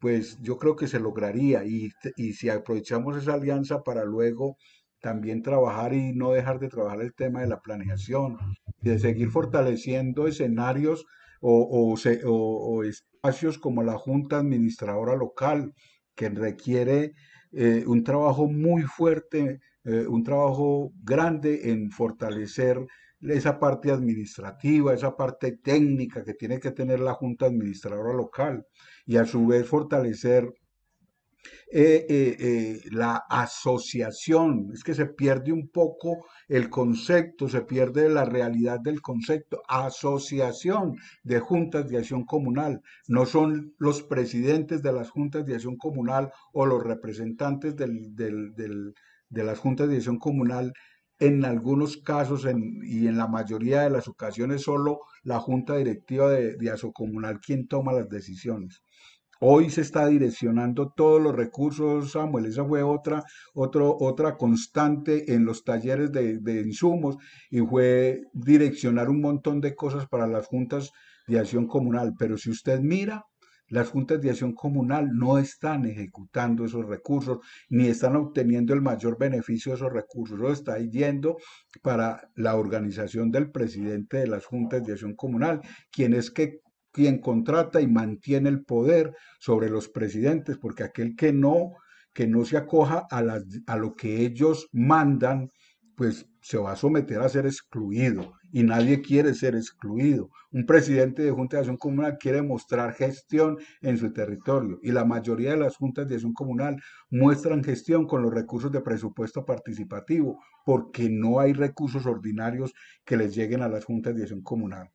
pues yo creo que se lograría y, y, si aprovechamos esa alianza para luego también trabajar y no dejar de trabajar el tema de la planeación de seguir fortaleciendo escenarios o, espacios como la Junta Administradora Local, que requiere eh, un trabajo muy fuerte, eh, un trabajo grande en fortalecer esa parte administrativa, esa parte técnica que tiene que tener la Junta Administradora Local y a su vez fortalecer eh, eh, eh, la asociación. Es que se pierde un poco el concepto, se pierde la realidad del concepto. Asociación de juntas de acción comunal. No son los presidentes de las juntas de acción comunal o los representantes de las juntas de acción comunal en algunos casos y en la mayoría de las ocasiones solo la junta directiva de, de Asocomunal quien toma las decisiones. Hoy se está direccionando todos los recursos, Samuel. Esa fue otra, otra constante en los talleres de, de insumos y fue direccionar un montón de cosas para las juntas de acción comunal. Pero si usted mira, las juntas de acción comunal no están ejecutando esos recursos ni están obteniendo el mayor beneficio de esos recursos. Eso está yendo para la organización del presidente de las juntas de acción comunal, quien es que quien contrata y mantiene el poder sobre los presidentes, porque aquel que no, que no se acoja a, a lo que ellos mandan, pues se va a someter a ser excluido y nadie quiere ser excluido. Un presidente de Junta de Acción Comunal quiere mostrar gestión en su territorio y la mayoría de las juntas de acción comunal muestran gestión con los recursos de presupuesto participativo porque no hay recursos ordinarios que les lleguen a las juntas de acción comunal.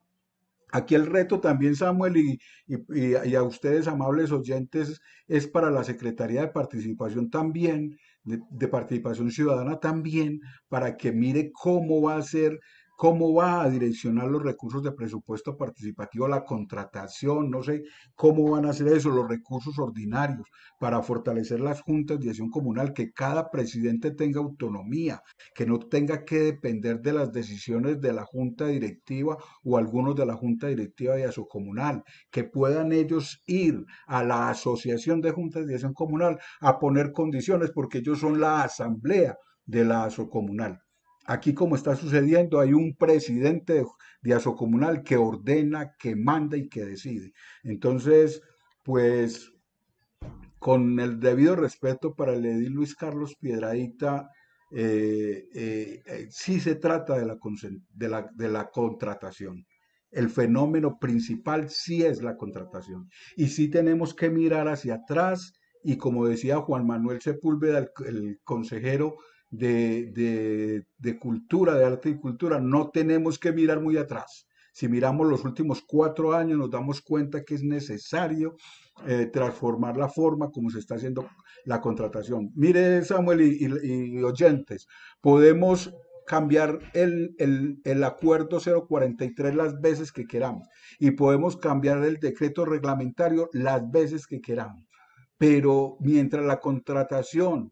Aquí el reto también, Samuel, y, a ustedes, amables oyentes, es para la Secretaría de Participación también, de, de Participación Ciudadana también, para que mire cómo va a ser cómo va a direccionar los recursos de presupuesto participativo, la contratación, no sé cómo van a hacer eso, los recursos ordinarios para fortalecer las juntas de acción comunal, que cada presidente tenga autonomía, que no tenga que depender de las decisiones de la junta directiva o algunos de la junta directiva de su comunal, que puedan ellos ir a la asociación de juntas de acción comunal a poner condiciones porque ellos son la asamblea de la ASO comunal. Aquí como está sucediendo, hay un presidente de, Comunal que ordena, que manda y que decide. Entonces, pues con el debido respeto para el edil Luis Carlos Piedradita, eh, eh, eh, sí se trata de la, de, la, contratación. El fenómeno principal sí es la contratación. Y sí tenemos que mirar hacia atrás y como decía Juan Manuel Sepúlveda, el consejero, de, cultura, de arte y cultura, no tenemos que mirar muy atrás. Si miramos los últimos cuatro años, nos damos cuenta que es necesario eh, transformar la forma como se está haciendo la contratación. Mire, Samuel y, oyentes, podemos cambiar el, el, el, acuerdo 043 las veces que queramos y podemos cambiar el decreto reglamentario las veces que queramos. Pero mientras la contratación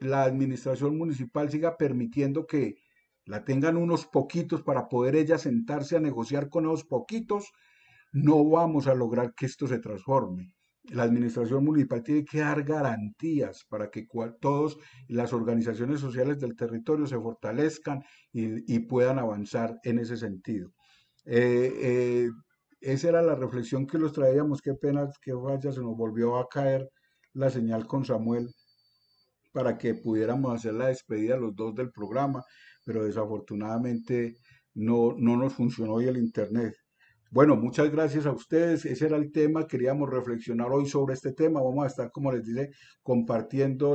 la administración municipal siga permitiendo que la tengan unos poquitos para poder ella sentarse a negociar con esos poquitos, no vamos a lograr que esto se transforme. La administración municipal tiene que dar garantías para que todas las organizaciones sociales del territorio se fortalezcan y, puedan avanzar en ese sentido. Eh, eh, esa era la reflexión que los traíamos. Qué pena, que falla, se nos volvió a caer la señal con Samuel para que pudiéramos hacer la despedida los dos del programa, pero desafortunadamente no, nos funcionó hoy el Internet. Bueno, muchas gracias a ustedes. Ese era el tema. Queríamos reflexionar hoy sobre este tema. Vamos a estar, como les dije, compartiendo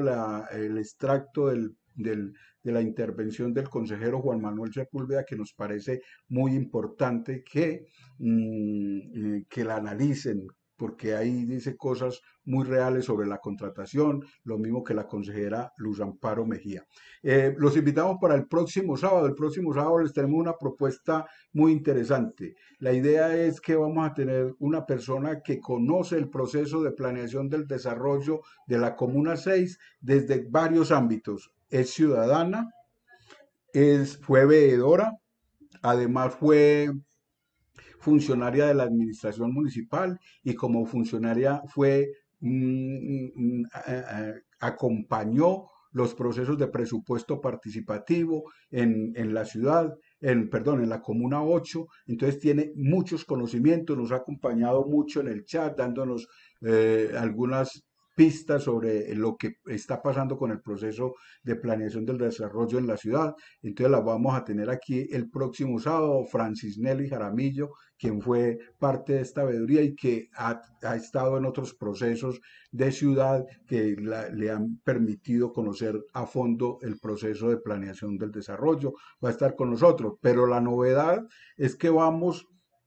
el extracto de la intervención del consejero Juan Manuel Sepúlveda, que nos parece muy importante que, mm, eh, que la analicen, porque ahí dice cosas muy reales sobre la contratación, lo mismo que la consejera Luz Amparo Mejía. Eh, los invitamos para el próximo sábado. El próximo sábado les tenemos una propuesta muy interesante. La idea es que vamos a tener una persona que conoce el proceso de planeación del desarrollo de la Comuna 6 desde varios ámbitos. Es ciudadana, es, fue veedora, además fue funcionaria de la administración municipal y como funcionaria fue, mm, mm, mm, acompañó los procesos de presupuesto participativo en, la ciudad, en, perdón, en la Comuna 8. Entonces tiene muchos conocimientos, nos ha acompañado mucho en el chat, dándonos eh, algunas pistas sobre lo que está pasando con el proceso de planeación del desarrollo en la ciudad. Entonces la vamos a tener aquí el próximo sábado, Francis Nelly Jaramillo, quien fue parte de esta veeduría y que ha, estado en otros procesos de ciudad que le han permitido conocer a fondo el proceso de planeación del desarrollo. Va a estar con nosotros, pero la novedad es que vamos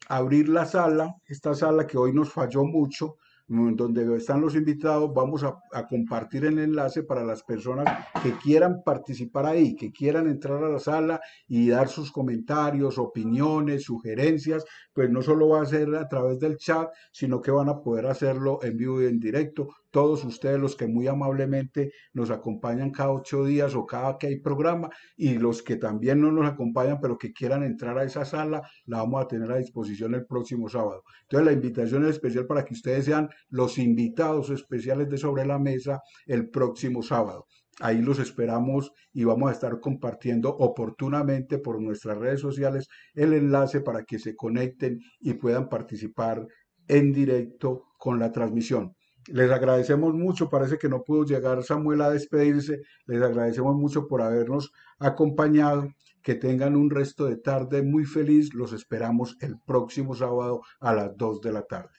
a abrir la sala, esta sala que hoy nos falló mucho, donde están los invitados, vamos a, compartir el enlace para las personas que quieran participar ahí, que quieran entrar a la sala y dar sus comentarios, opiniones, sugerencias, pues no solo va a ser a través del chat, sino que van a poder hacerlo en vivo y en directo todos ustedes los que muy amablemente nos acompañan cada ocho días o cada que hay programa y los que también no nos acompañan pero que quieran entrar a esa sala, la vamos a tener a disposición el próximo sábado. Entonces la invitación es especial para que ustedes sean los invitados especiales de Sobre la Mesa el próximo sábado. Ahí los esperamos y vamos a estar compartiendo oportunamente por nuestras redes sociales el enlace para que se conecten y puedan participar en directo con la transmisión. Les agradecemos mucho, parece que no pudo llegar Samuel a despedirse, les agradecemos mucho por habernos acompañado, que tengan un resto de tarde muy feliz, los esperamos el próximo sábado a las 2 de la tarde.